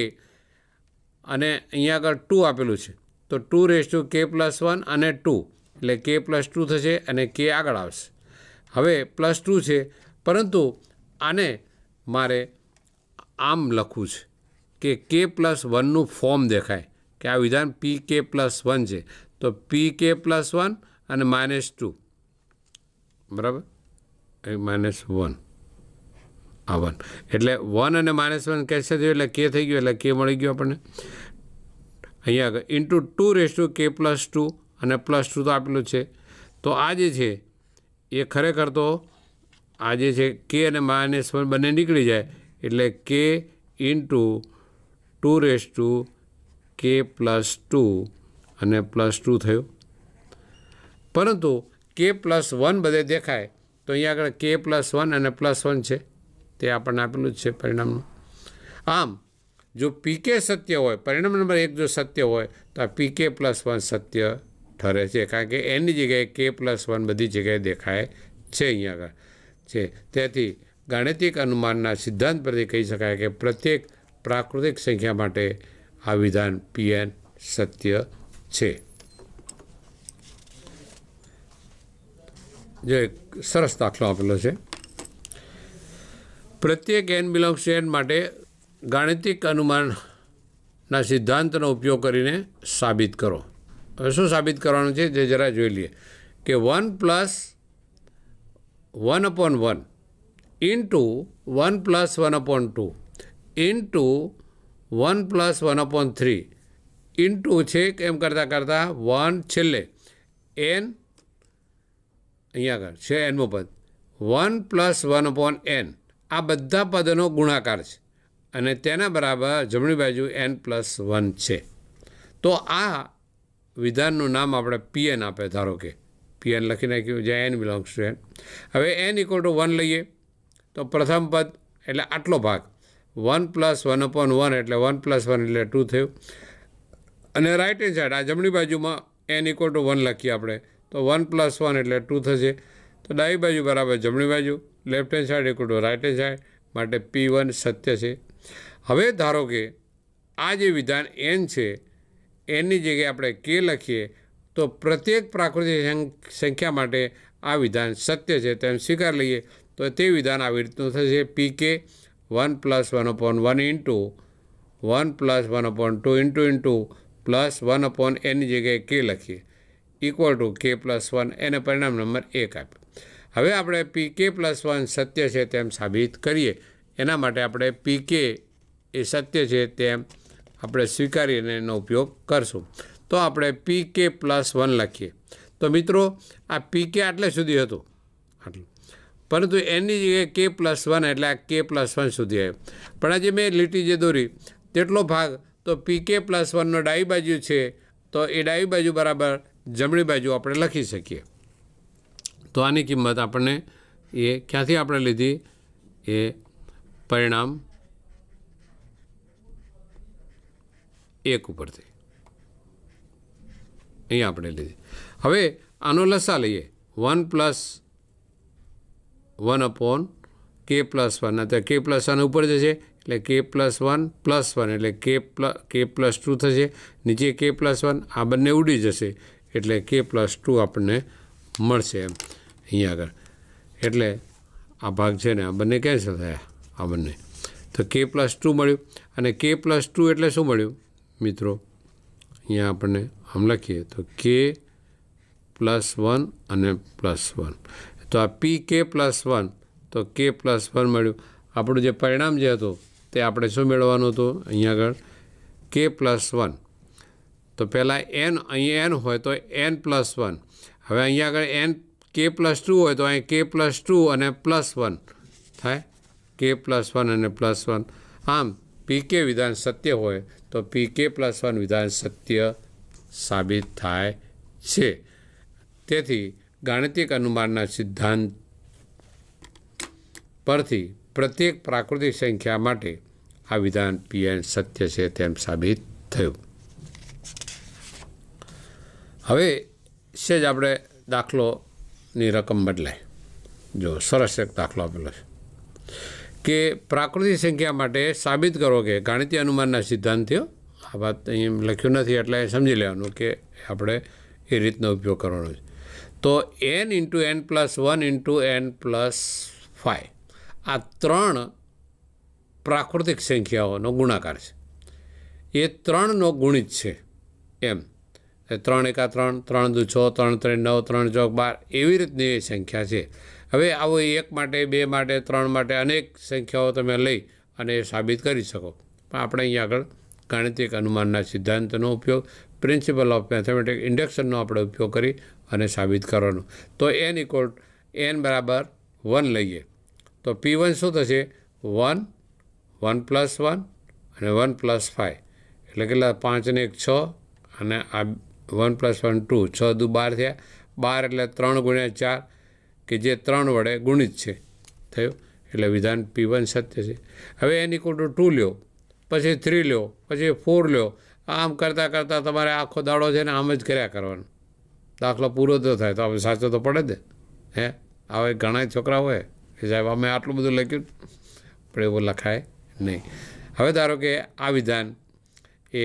અને અહીંયા આગળ ટુ આપેલું છે તો two raise to k plus one અને ટુ એટલે કે પ્લસ ટુ થશે અને કે આગળ આવશે હવે પ્લસ ટુ છે પરંતુ આને મારે આમ લખવું છે કે કે પ્લસ વનનું ફોર્મ દેખાય કે આ વિધાન પી કે પ્લસ વન છે તો પી કે પ્લસ વન અને માઇનસ ટુ બરાબર એ માઇનસ વન આ વન એટલે વન અને માઇનસ વન કેન્સલ થયું એટલે કે થઈ ગયું એટલે કે મળી ગયું આપણને અહીંયા આગળ into two raise to k plus two અને પ્લસ ટુ તો આપેલું છે તો આ જે છે એ ખરેખર તો આ જે છે કે અને માઇનસ વન બંને નીકળી જાય એટલે કે into two raise to k plus two અને પ્લસ ટુ થયું પરંતુ કે પ્લસ વન બધે દેખાય તો અહીંયા આગળ કે પ્લસ વન અને પ્લસ વન છે તે આપણને આપેલું જ છે પરિણામનું આમ જો પીકે સત્ય હોય પરિણામ નંબર એક જો સત્ય હોય તો આ પીકે પ્લસ વન સત્ય ઠરે છે કારણ કે એની જગ્યાએ કે પ્લસ વન બધી જગ્યાએ દેખાય છે અહીંયા આગળ છે તેથી ગાણિતિક અનુમાનના સિદ્ધાંત પરથી કહી શકાય કે પ્રત્યેક પ્રાકૃતિક સંખ્યા માટે આ વિધાન પીએન સત્ય છે જે એક સરસ દાખલો આપેલો છે પ્રત્યેક એન બિલોંગ્સ એન માટે ગાણિતિક અનુમાનના સિદ્ધાંતનો ઉપયોગ કરીને સાબિત કરો હવે શું સાબિત કરવાનું છે જે જરા જોઈ લઈએ કે one plus one upon one into one plus one upon two into one plus one upon three in two છેક એમ કરતાં કરતાં વન છેલ્લે એન અહીંયા આગળ છે એનમો પદ one plus one upon n આ બધા પદનો ગુણાકાર છે અને તેના બરાબર જમણી બાજુ એન પ્લસ વન છે તો આ વિધાનનું નામ આપણે પીએન આપે ધારો કે પીએન લખી નાખ્યું જે એન બિલોંગ્સ ટુ એન હવે એન ઇક્વલ ટુ વન લઈએ તો પ્રથમ પદ એટલે આટલો ભાગ one plus one upon one એટલે વન પ્લસ વન એટલે ટુ થયું અને રાઈટ હેન્ડ સાઈડ આ જમણી બાજુમાં એન ઇક્વલ ટુ વન લખીએ આપણે તો વન પ્લસ વન એટલે ટુ થશે તો ડાબી બાજુ બરાબર જમણી બાજુ left hand side equal to right hand side માટે પી વન સત્ય છે હવે ધારો કે આ જે વિધાન એન છે એનની જગ્યાએ આપણે કે લખીએ તો પ્રત્યેક પ્રાકૃતિક સંખ્યા માટે આ વિધાન સત્ય છે તેમ સ્વીકાર લઈએ તો તે વિધાન આવી રીતનું થશે પી કે 1 + 1 / 1 * 1 + 1 / 2 **+ 1 / n जगह k लिखिए इक्वल टू k + 1 એને પરિણામ નંબર 1 આપ હવે આપણે pk + 1 સત્ય છે તેમ સાબિત કરીએ એના માટે આપણે pk એ સત્ય છે તેમ આપણે સ્વીકારીને તેનો ઉપયોગ કરશું તો આપણે pk + 1 લખીએ તો મિત્રો આ pk એટલે શુંdio પરંતુ એની જગ્યાએ કે પ્લસ વન એટલે આ કે પ્લસ વન સુધી આવ્યું પણ આજે મેં લીટી જે દોરી તેટલો ભાગ તો પી કે પ્લસ વનનો ડાબી બાજુ છે તો એ ડાબી બાજુ બરાબર જમણી બાજુ આપણે લખી શકીએ તો આની કિંમત આપણને એ ક્યાંથી આપણે લીધી એ પરિણામ એક ઉપરથી અહીંયા આપણે લીધી હવે આનો લસા લઈએ one plus one upon k plus one અત્યારે કે પ્લસ વન ઉપર જશે એટલે k plus one plus one એટલે k plus k plus two થશે નીચે કે પ્લસ વન આ બંને ઉડી જશે એટલે કે પ્લસ ટુ આપણને મળશે એમ અહીંયા આગળ એટલે આ ભાગ છે ને આ બંને કેન્સલ થયા આ બંને તો કે પ્લસ ટુ મળ્યું અને કે પ્લસ ટુ એટલે શું મળ્યું મિત્રો અહીંયા આપણને આમ લખીએ તો કે પ્લસ વન અને પ્લસ વન તો આ પી કે પ્લસ વન તો કે પ્લસ વન મળ્યું આપણું જે પરિણામ જે હતું તે આપણે શું મેળવવાનું હતું અહીંયા આગળ કે પ્લસ વન તો પહેલાં એન અહીંયા એન હોય તો એન પ્લસ વન હવે અહીંયા આગળ એન કે પ્લસ ટુ હોય તો અહીં કે પ્લસ ટુ અને પ્લસ વન થાય કે પ્લસ વન અને પ્લસ વન આમ પી કે વિધાન સત્ય હોય તો પી કે પ્લસ વન વિધાન સત્ય સાબિત થાય છે તેથી ગાણિતિક અનુમાનના સિદ્ધાંત પરથી પ્રત્યેક પ્રાકૃતિક સંખ્યા માટે આ વિધાન પીએન સત્ય છે તેમ સાબિત થયું હવે છે જ આપણે દાખલોની રકમ બદલાય જો સરસ એક દાખલો આપેલો છે કે પ્રાકૃતિક સંખ્યા માટે સાબિત કરો કે ગાણિતીય અનુમાનના સિદ્ધાંતિઓ આ વાત અહીં લખ્યું નથી એટલે સમજી લેવાનું કે આપણે એ રીતનો ઉપયોગ કરવાનો છે તો n into n plus one into n plus five આ ત્રણ પ્રાકૃતિક સંખ્યાઓનો ગુણાકાર છે એ ત્રણનો ગુણિત છે એમ ત્રણ એકા ત્રણ ત્રણ દુ છ ત્રણ ત્રણ નવ ત્રણ ચોક બાર એવી રીતની એ સંખ્યા છે હવે આવો એક માટે બે માટે ત્રણ માટે અનેક સંખ્યાઓ તમે લઈ અને એ સાબિત કરી શકો પણ આપણે અહીંયા આગળ ગાણિતિક અનુમાનના સિદ્ધાંતનો ઉપયોગ પ્રિન્સિપલ ઓફ મેથેમેટિક ઇન્ડક્શનનો આપણે ઉપયોગ કરી અને સાબિત કરવાનું તો એન ઇક્વલ એન બરાબર વન લઈએ તો પી વન શું થશે વન વન પ્લસ વન અને વન પ્લસ ફાઇવ એટલે કેટલા પાંચને એક છ અને આ વન પ્લસ વન ટુ છ દુ બાર થયા બાર એટલે ત્રણ ગુણ્યા ચાર કે જે ત્રણ વડે ગુણિત છે થયું એટલે વિધાન પી વન સત્ય છે હવે એન ઇક્વલ ટુ ટુ લ્યો પછી થ્રી લ્યો પછી ફોર લ્યો આમ કરતાં કરતાં તમારે આખો દાડો છે ને આમ જ કર્યા કરવાનું દાખલો પૂરો તો થાય તો આપણે સાચો તો પડે જ ને હે આવા ઘણા છોકરા હોય કે સાહેબ અમે આટલું બધું લખ્યું પણ એવું લખાય નહીં હવે ધારો કે આ વિધાન એ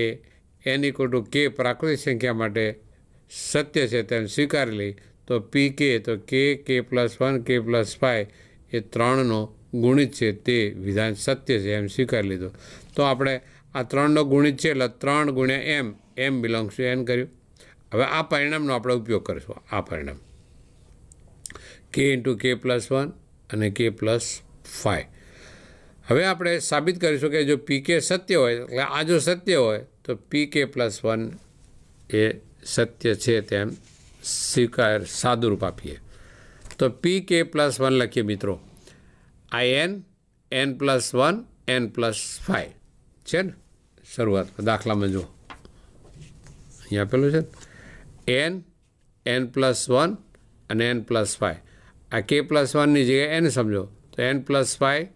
એની કોટું કે પ્રાકૃતિક સંખ્યા માટે સત્ય છે તેમ સ્વીકારી લઈ તો પી કે તો કે k plus one k plus five એ ત્રણનો ગુણિત છે તે વિધાન સત્ય છે એમ સ્વીકારી લીધો તો આપણે આ ત્રણનો ગુણિત છે એટલે ત્રણ ગુણ્યા m m belongs to n કર્યું અવે આ પરિણામનો આપણે ઉપયોગ કરશું આ પરિણામ કે ઇનટુ કે પ્લસ 1 અને કે પ્લસ 5 હવે આપણે સાબિત કરીશું કે જો પી કે સત્ય હોય એટલે આ જો સત્ય હોય તો પી કે પ્લસ 1 એ સત્ય છે તેમ સ્વીકાર સાદુ રૂપ આપીએ તો પી કે પ્લસ 1 લખીએ મિત્રો આ n n plus 1 n plus 5 છે ને શરૂઆત દાખલામાં જો અહીં આપેલું છે एन एन प्लस वन और एन प्लस फाइव आ के प्लस वन जगह एन समझो तो n plus five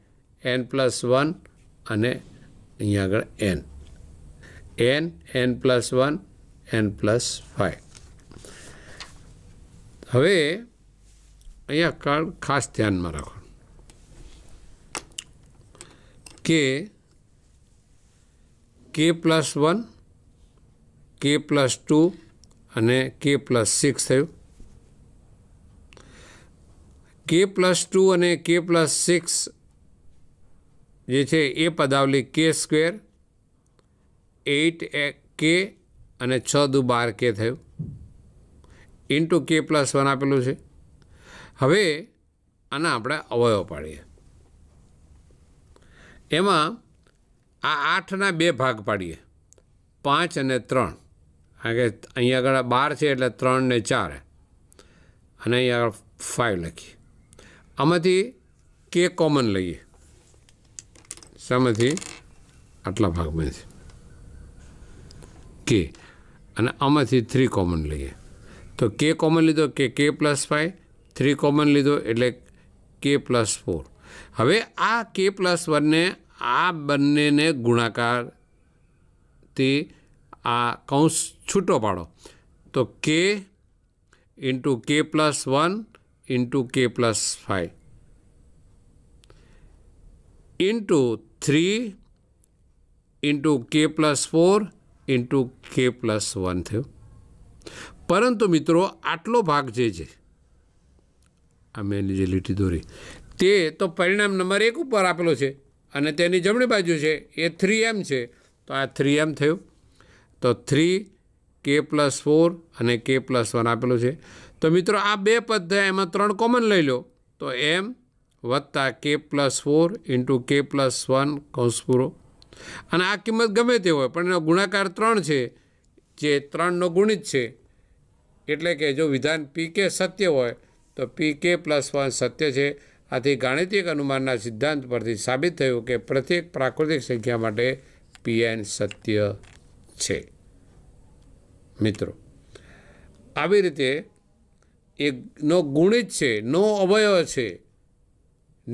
n plus one अने आग n n n plus one n plus five हम अ खास ध्यान में रखो के k plus one k plus two અને કે પ્લસ સિક્સ થયું કે પ્લસ ટુ અને કે પ્લસ સિક્સ જે છે એ પદાવલી કે સ્ક્વેર એઇટ એ કે અને છ દુ બાર કે થયું ઇન્ટુ કે પ્લસ વન આપેલું છે હવે આના આપણે અવયવ પાડીએ એમાં આ આઠના બે ભાગ પાડીએ પાંચ અને ત્રણ કારણ કે અહીંયા આગળ બાર છે એટલે ત્રણ ને ચાર અને અહીંયા આગળ ફાઇવ લખીએ આમાંથી કે કોમન લઈએ સામેથી આટલા ભાગમાંથી કે અને આમાંથી થ્રી કોમન લઈએ તો કે કોમન લીધો કે k plus five three common લીધો એટલે કે પ્લસ ફોર હવે આ કે પ્લસ વનને આ બંનેને ગુણાકારથી આ કૌંસ છૂટો પાડો તો k into k plus one into k plus five into three into k plus four into k plus one થયું પરંતુ મિત્રો આટલો ભાગ જે છે આ મેં જે લીટી દોરી તે તો પરિણામ નંબર એક ઉપર આપેલો છે અને તેની જમણી બાજુ છે એ થ્રી એમ છે તો આ થ્રી એમ થયું તો થ્રી કે પ્લસ ફોર અને કે પ્લસ વન આપેલું છે તો મિત્રો આ બે પદ થયા એમાં ત્રણ કોમન લઈ લો તો એમ વત્તા k plus four into k plus one કૌંસ પૂરો અને આ કિંમત ગમે તે હોય પણ એનો ગુણાકાર ત્રણ છે જે ત્રણનો ગુણિત છે એટલે કે જો વિધાન પી કે સત્ય હોય તો પી કે પ્લસ વન સત્ય છે આથી ગાણિતિક અનુમાનના સિદ્ધાંત પરથી સાબિત થયું કે પ્રત્યેક પ્રાકૃતિક સંખ્યા માટે પીએન સત્ય છે મિત્રો આવી રીતે એનો ગુણ જ છે નો અવયવ છે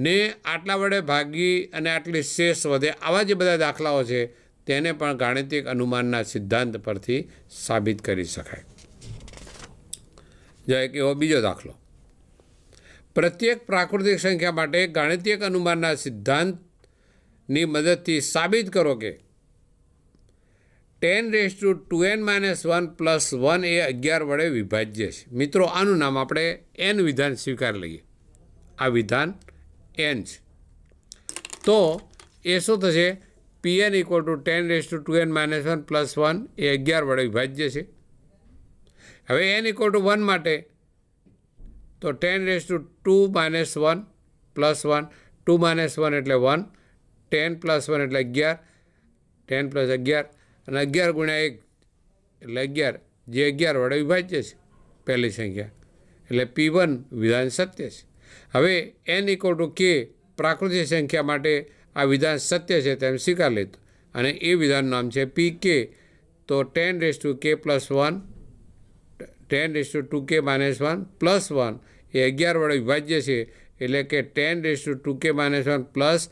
ને આટલા વડે ભાગી અને આટલી શેષ વધે આવા જે બધા દાખલાઓ છે તેને પણ ગાણિતિક અનુમાનના સિદ્ધાંત પરથી સાબિત કરી શકાય જો એક એવો બીજો દાખલો પ્રત્યેક પ્રાકૃતિક સંખ્યા માટે ગાણિતિક અનુમાનના સિદ્ધાંતની મદદથી સાબિત કરો કે ten raise to two n minus one plus one એ અગિયાર વડે વિભાજ્ય છે મિત્રો આનું નામ આપણે એન વિધાન સ્વીકાર લઈએ આ વિધાન એન છે તો એ શું થશે P n equal to ten raise to two n minus one plus one એ અગિયાર વડે વિભાજ્ય છે હવે એન ઇક્વલ ટુ વન માટે તો ten raise to two minus one plus one two minus one એટલે વન ટેન પ્લસ વન એટલે અગિયાર ટેન પ્લસ અગિયાર અને અગિયાર ગુણ્યા એક એટલે અગિયાર જે અગિયાર વડે વિભાજ્ય છે પહેલી સંખ્યા એટલે પી વન વિધાન સત્ય છે હવે એન ઇકો ટુ કે પ્રાકૃતિક સંખ્યા માટે આ વિધાન સત્ય છે તેમ સ્વીકાર લીધું અને એ વિધાનનું નામ છે પી કે તો ten raise to k plus one ten raise to two k minus one plus one એ અગિયાર વડે વિભાજ્ય છે એટલે કે ten raise to two k minus one plus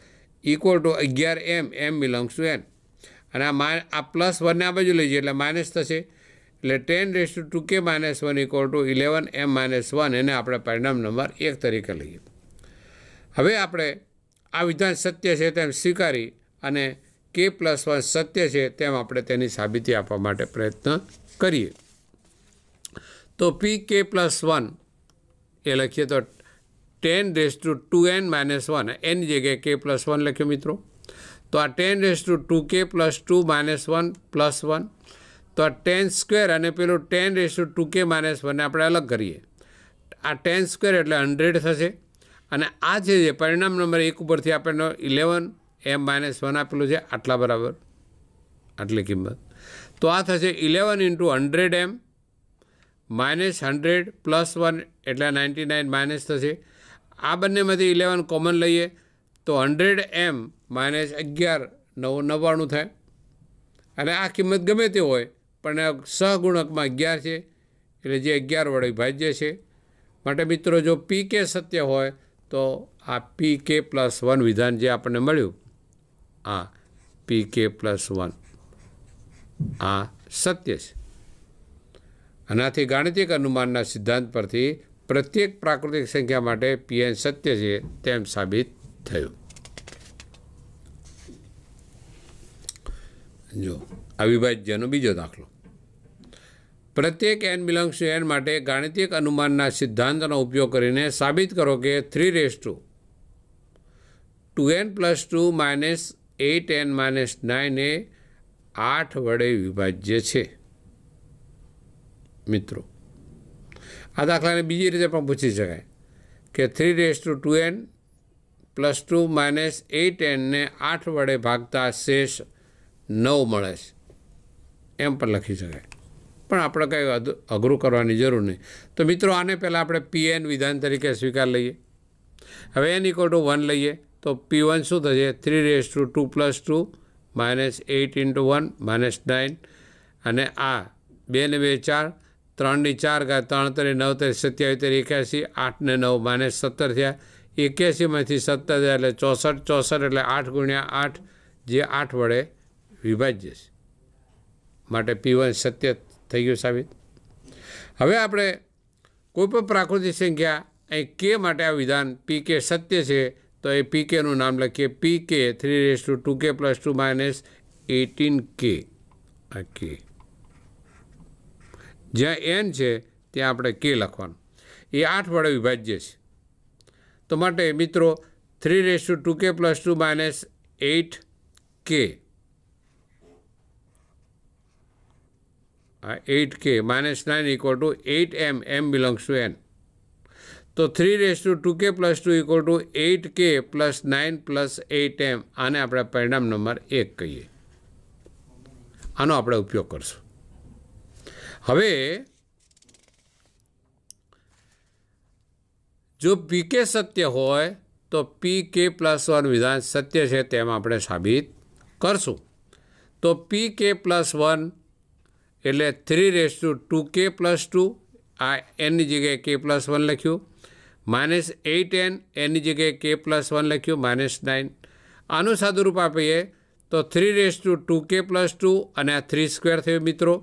equal to અગિયાર m m belongs to n અને આ મા આ પ્લસ વનને આ બાજુ લઈ જઈએ એટલે માઇનસ થશે એટલે ten raise to two k minus one equal to eleven m minus one એને આપણે પરિણામ નંબર એક તરીકે લઈએ હવે આપણે આ વિધાન સત્ય છે તેમ સ્વીકારી અને કે પ્લસ વન સત્ય છે તેમ આપણે તેની સાબિતી આપવા માટે પ્રયત્ન કરીએ તો પી કે પ્લસ વન એ લખીએ તો ten raise to two n minus one એની જગ્યાએ કે પ્લસ વન લખ્યો મિત્રો તો આ ten raise to two k plus two minus one plus one તો આ ટેન સ્ક્વેર અને પેલું ten raise to two k minus વનને આપણે અલગ કરીએ આ ટેન સ્ક્વેર એટલે હંડ્રેડ થશે અને આ જે છે પરિણામ નંબર એક ઉપરથી આપણને ઇલેવન એમ માઇનસ વન આપેલું છે આટલા બરાબર આટલી કિંમત તો આ થશે eleven into hundred m minus hundred plus one એટલે નાઇન્ટી નાઇન માઇનસ થશે આ બંનેમાંથી ઇલેવન કોમન લઈએ તો હંડ્રેડ એમ માઇનસ અગિયાર નવ નવ્વાણું થાય અને આ કિંમત ગમે તે હોય પણ સહગુણકમાં અગિયાર છે એટલે જે અગિયાર વડે ભાજ્ય છે માટે મિત્રો જો પી કે સત્ય હોય તો આ પી કે પ્લસ વન વિધાન જે આપણને મળ્યું આ પી કે પ્લસ વન આ સત્ય છે આનાથી ગાણિતિક અનુમાનના સિદ્ધાંત પરથી પ્રત્યેક પ્રાકૃતિક સંખ્યા માટે પીએન સત્ય છે તેમ સાબિત થયું જો અવિભાજ્યનો બીજો દાખલો પ્રત્યેક એન બિલોંગ્સ એન માટે ગાણિતિક અનુમાનના સિદ્ધાંતનો ઉપયોગ કરીને સાબિત કરો કે three raise to two n plus two minus eight n minus nine એ આઠ વડે વિભાજ્ય છે મિત્રો આ દાખલાને બીજી રીતે પણ પૂછી શકાય કે three raise to two n plus two minus eight એનને આઠ વડે ભાગતા શેષ નવ મળે છે એમ પણ લખી શકાય પણ આપણે કંઈ અઘરું કરવાની જરૂર નહીં તો મિત્રો આને પહેલાં આપણે પીએન વિધાન તરીકે સ્વીકાર લઈએ હવે એન ઇક્વલ ટુ વન લઈએ તો પી વન શું થશે three raise to two plus two minus eight into one minus nine અને આ બે ને બે ચાર ત્રણની ચાર ઘાત ત્રણ તરી નવ તરી સત્યાવીસ તરી એક્યાસી આઠને નવ માઇનસ સત્તર થયા 81 માંથી 17 એટલે 64 64 એટલે 8 * 8 જે 8 વડે વિભાજ્ય છે માટે p1 સત્ય થઈ ગયું સાબિત હવે આપણે કોઈ પણ પ્રાકૃતિક સંખ્યા a k માટે આ વિધાન pk સત્ય છે તો એ pk નું નામ લખીએ pk 3^2k + 2 - 18k આ કે જ્યાં n છે ત્યાં આપણે k લખવાનું એ 8 વડે વિભાજ્ય છે તો માટે મિત્રો three raise to two k plus two minus eight k આ eight k minus nine equal to eight m m belongs to n તો three raise to two k plus two equal to eight k plus nine plus eight m આને આપણે પરિણામ number એક કહીએ આનો આપણે ઉપયોગ કરશું હવે जो पीके सत्य हो तो पी के प्लस वन विधान सत्य है तम आप साबित करसू तो P k plus one at three raise to two k plus two आ एन जगह के प्लस वन लिखू माइनस एट एन एन जगह के प्लस वन लिखू माइनस नाइन आनु सादु रूप आप तो three raise to two k plus two और आ थ्री स्क्वेर थे मित्रों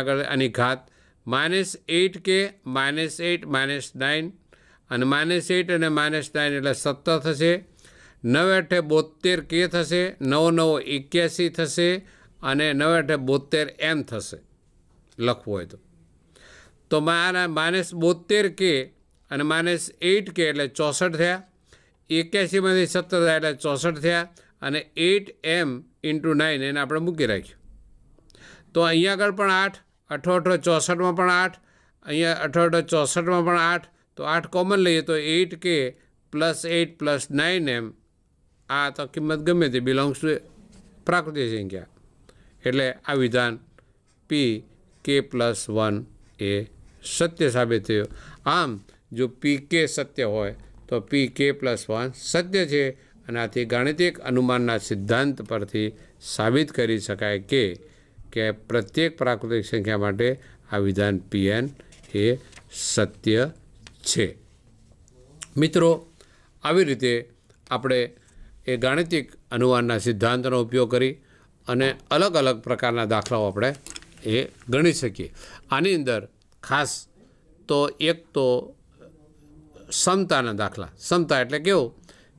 आग आनी घात minus eight k minus eight minus nine અને માઇનસ એઇટ અને માઇનસ નાઇન એટલે સત્તર થશે નવ અઠે બોતેર કે થશે નવ નવો એક્યાસી થશે અને નવ અઠે બોતેર એમ થશે લખવું હોય તો તો મારા માઇનસ બોતેર કે અને માઇનસ એઇટ કે એટલે ચોસઠ થયા એક્યાસીમાંથી સત્તર થયા એટલે ચોસઠ થયા અને એઇટ એમ ઇન્ટુ નાઇન એને આપણે મૂકી રાખ્યું તો અહીંયા આગળ પણ આઠ અઠો અઠો ચોસઠમાં પણ આઠ અહીંયા અઠો અઠો ચોસઠમાં પણ આઠ तो 8 कॉमन लिए तो 8k + 8 + 9m आ तो किमत गमे थे बिलोंग्स टू प्राकृत संख्या એટલે આ વિધાન p k + 1 એ સત્ય સાબિત થયો આમ જો pk સત્ય હોય તો pk + 1 સત્ય છે અને આ થી ગાણિતિક અનુમાનના સિદ્ધાંત પરથી સાબિત કરી શકાય કે કે প্রত্যেক પ્રાકૃતિક સંખ્યા માટે આ વિધાન pn એ સત્ય છે મિત્રો આવી રીતે આપણે એ ગાણિતિક અનુવાદના સિદ્ધાંતનો ઉપયોગ કરી અને અલગ અલગ પ્રકારના દાખલાઓ આપણે એ ગણી શકીએ આની અંદર ખાસ તો એક તો સમતાના દાખલા સમતા એટલે કેવું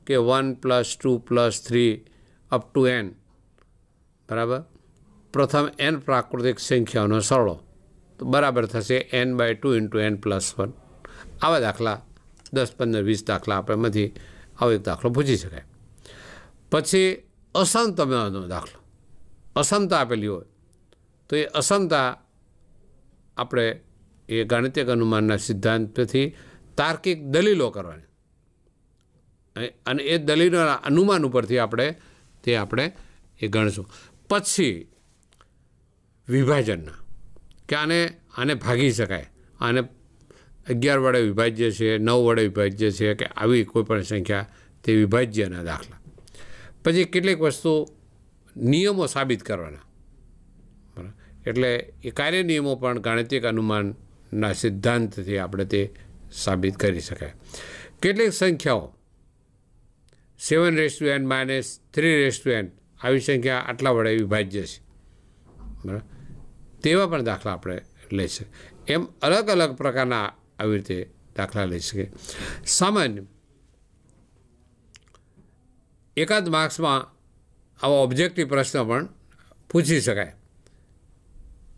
કે one plus two plus three up to n બરાબર પ્રથમ એન પ્રાકૃતિક સંખ્યાઓનો સરળો તો બરાબર થશે n by two into n plus one આવા દાખલા દસ પંદર વીસ દાખલા આપણેમાંથી આવો એક દાખલો પૂછી શકાય પછી અસમતાનો દાખલો અસમતા આપેલી હોય તો એ અસમતા આપણે એ ગાણિતિક અનુમાનના સિદ્ધાંતથી તાર્કિક દલીલો કરવાની અને એ દલીલોના અનુમાન ઉપરથી આપણે તે આપણે એ ગણશું પછી વિભાજનના કે આને આને ભાગી શકાય આને અગિયાર વડે વિભાજ્ય છે નવ વડે વિભાજ્ય છે કે આવી કોઈપણ સંખ્યા તે વિભાજ્યના દાખલા પછી કેટલીક વસ્તુ નિયમો સાબિત કરવાના એટલે એ કાર્ય નિયમો પણ ગાણિતિક અનુમાનના સિદ્ધાંતથી આપણે તે સાબિત કરી શકાય કેટલીક સંખ્યાઓ seven raise to n minus three raise to n આવી સંખ્યા આટલા વડે વિભાજ્ય છે બરાબર તેવા પણ દાખલા આપણે લે છે એમ અલગ અલગ પ્રકારના આવી રીતે દાખલા લઈ શકે સામાન્ય એકાદ માર્ક્સમાં આવા ઓબ્જેક્ટિવ પ્રશ્ન પણ પૂછી શકાય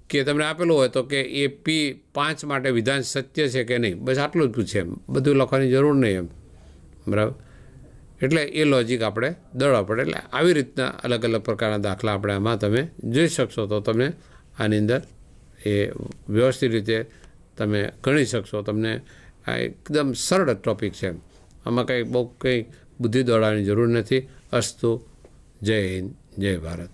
કે તમને આપેલું હોય તો કે એ પી પાંચ માટે વિધાન સત્ય છે કે નહીં બસ આટલું જ પૂછે એમ બધું લખવાની જરૂર નહીં એમ બરાબર એટલે એ લોજિક આપણે દળવા પડે એટલે આવી રીતના અલગ અલગ પ્રકારના દાખલા આપણે આમાં તમે જોઈ શકશો તો તમે આની અંદર એ વ્યવસ્થિત રીતે તમે ગણી શકશો તમને આ એકદમ સરળ ટૉપિક છે આમાં કંઈ બહુ કંઈ બુદ્ધિ દોડાવવાની જરૂર નથી અસ્તુ જય હિન્દ જય ભારત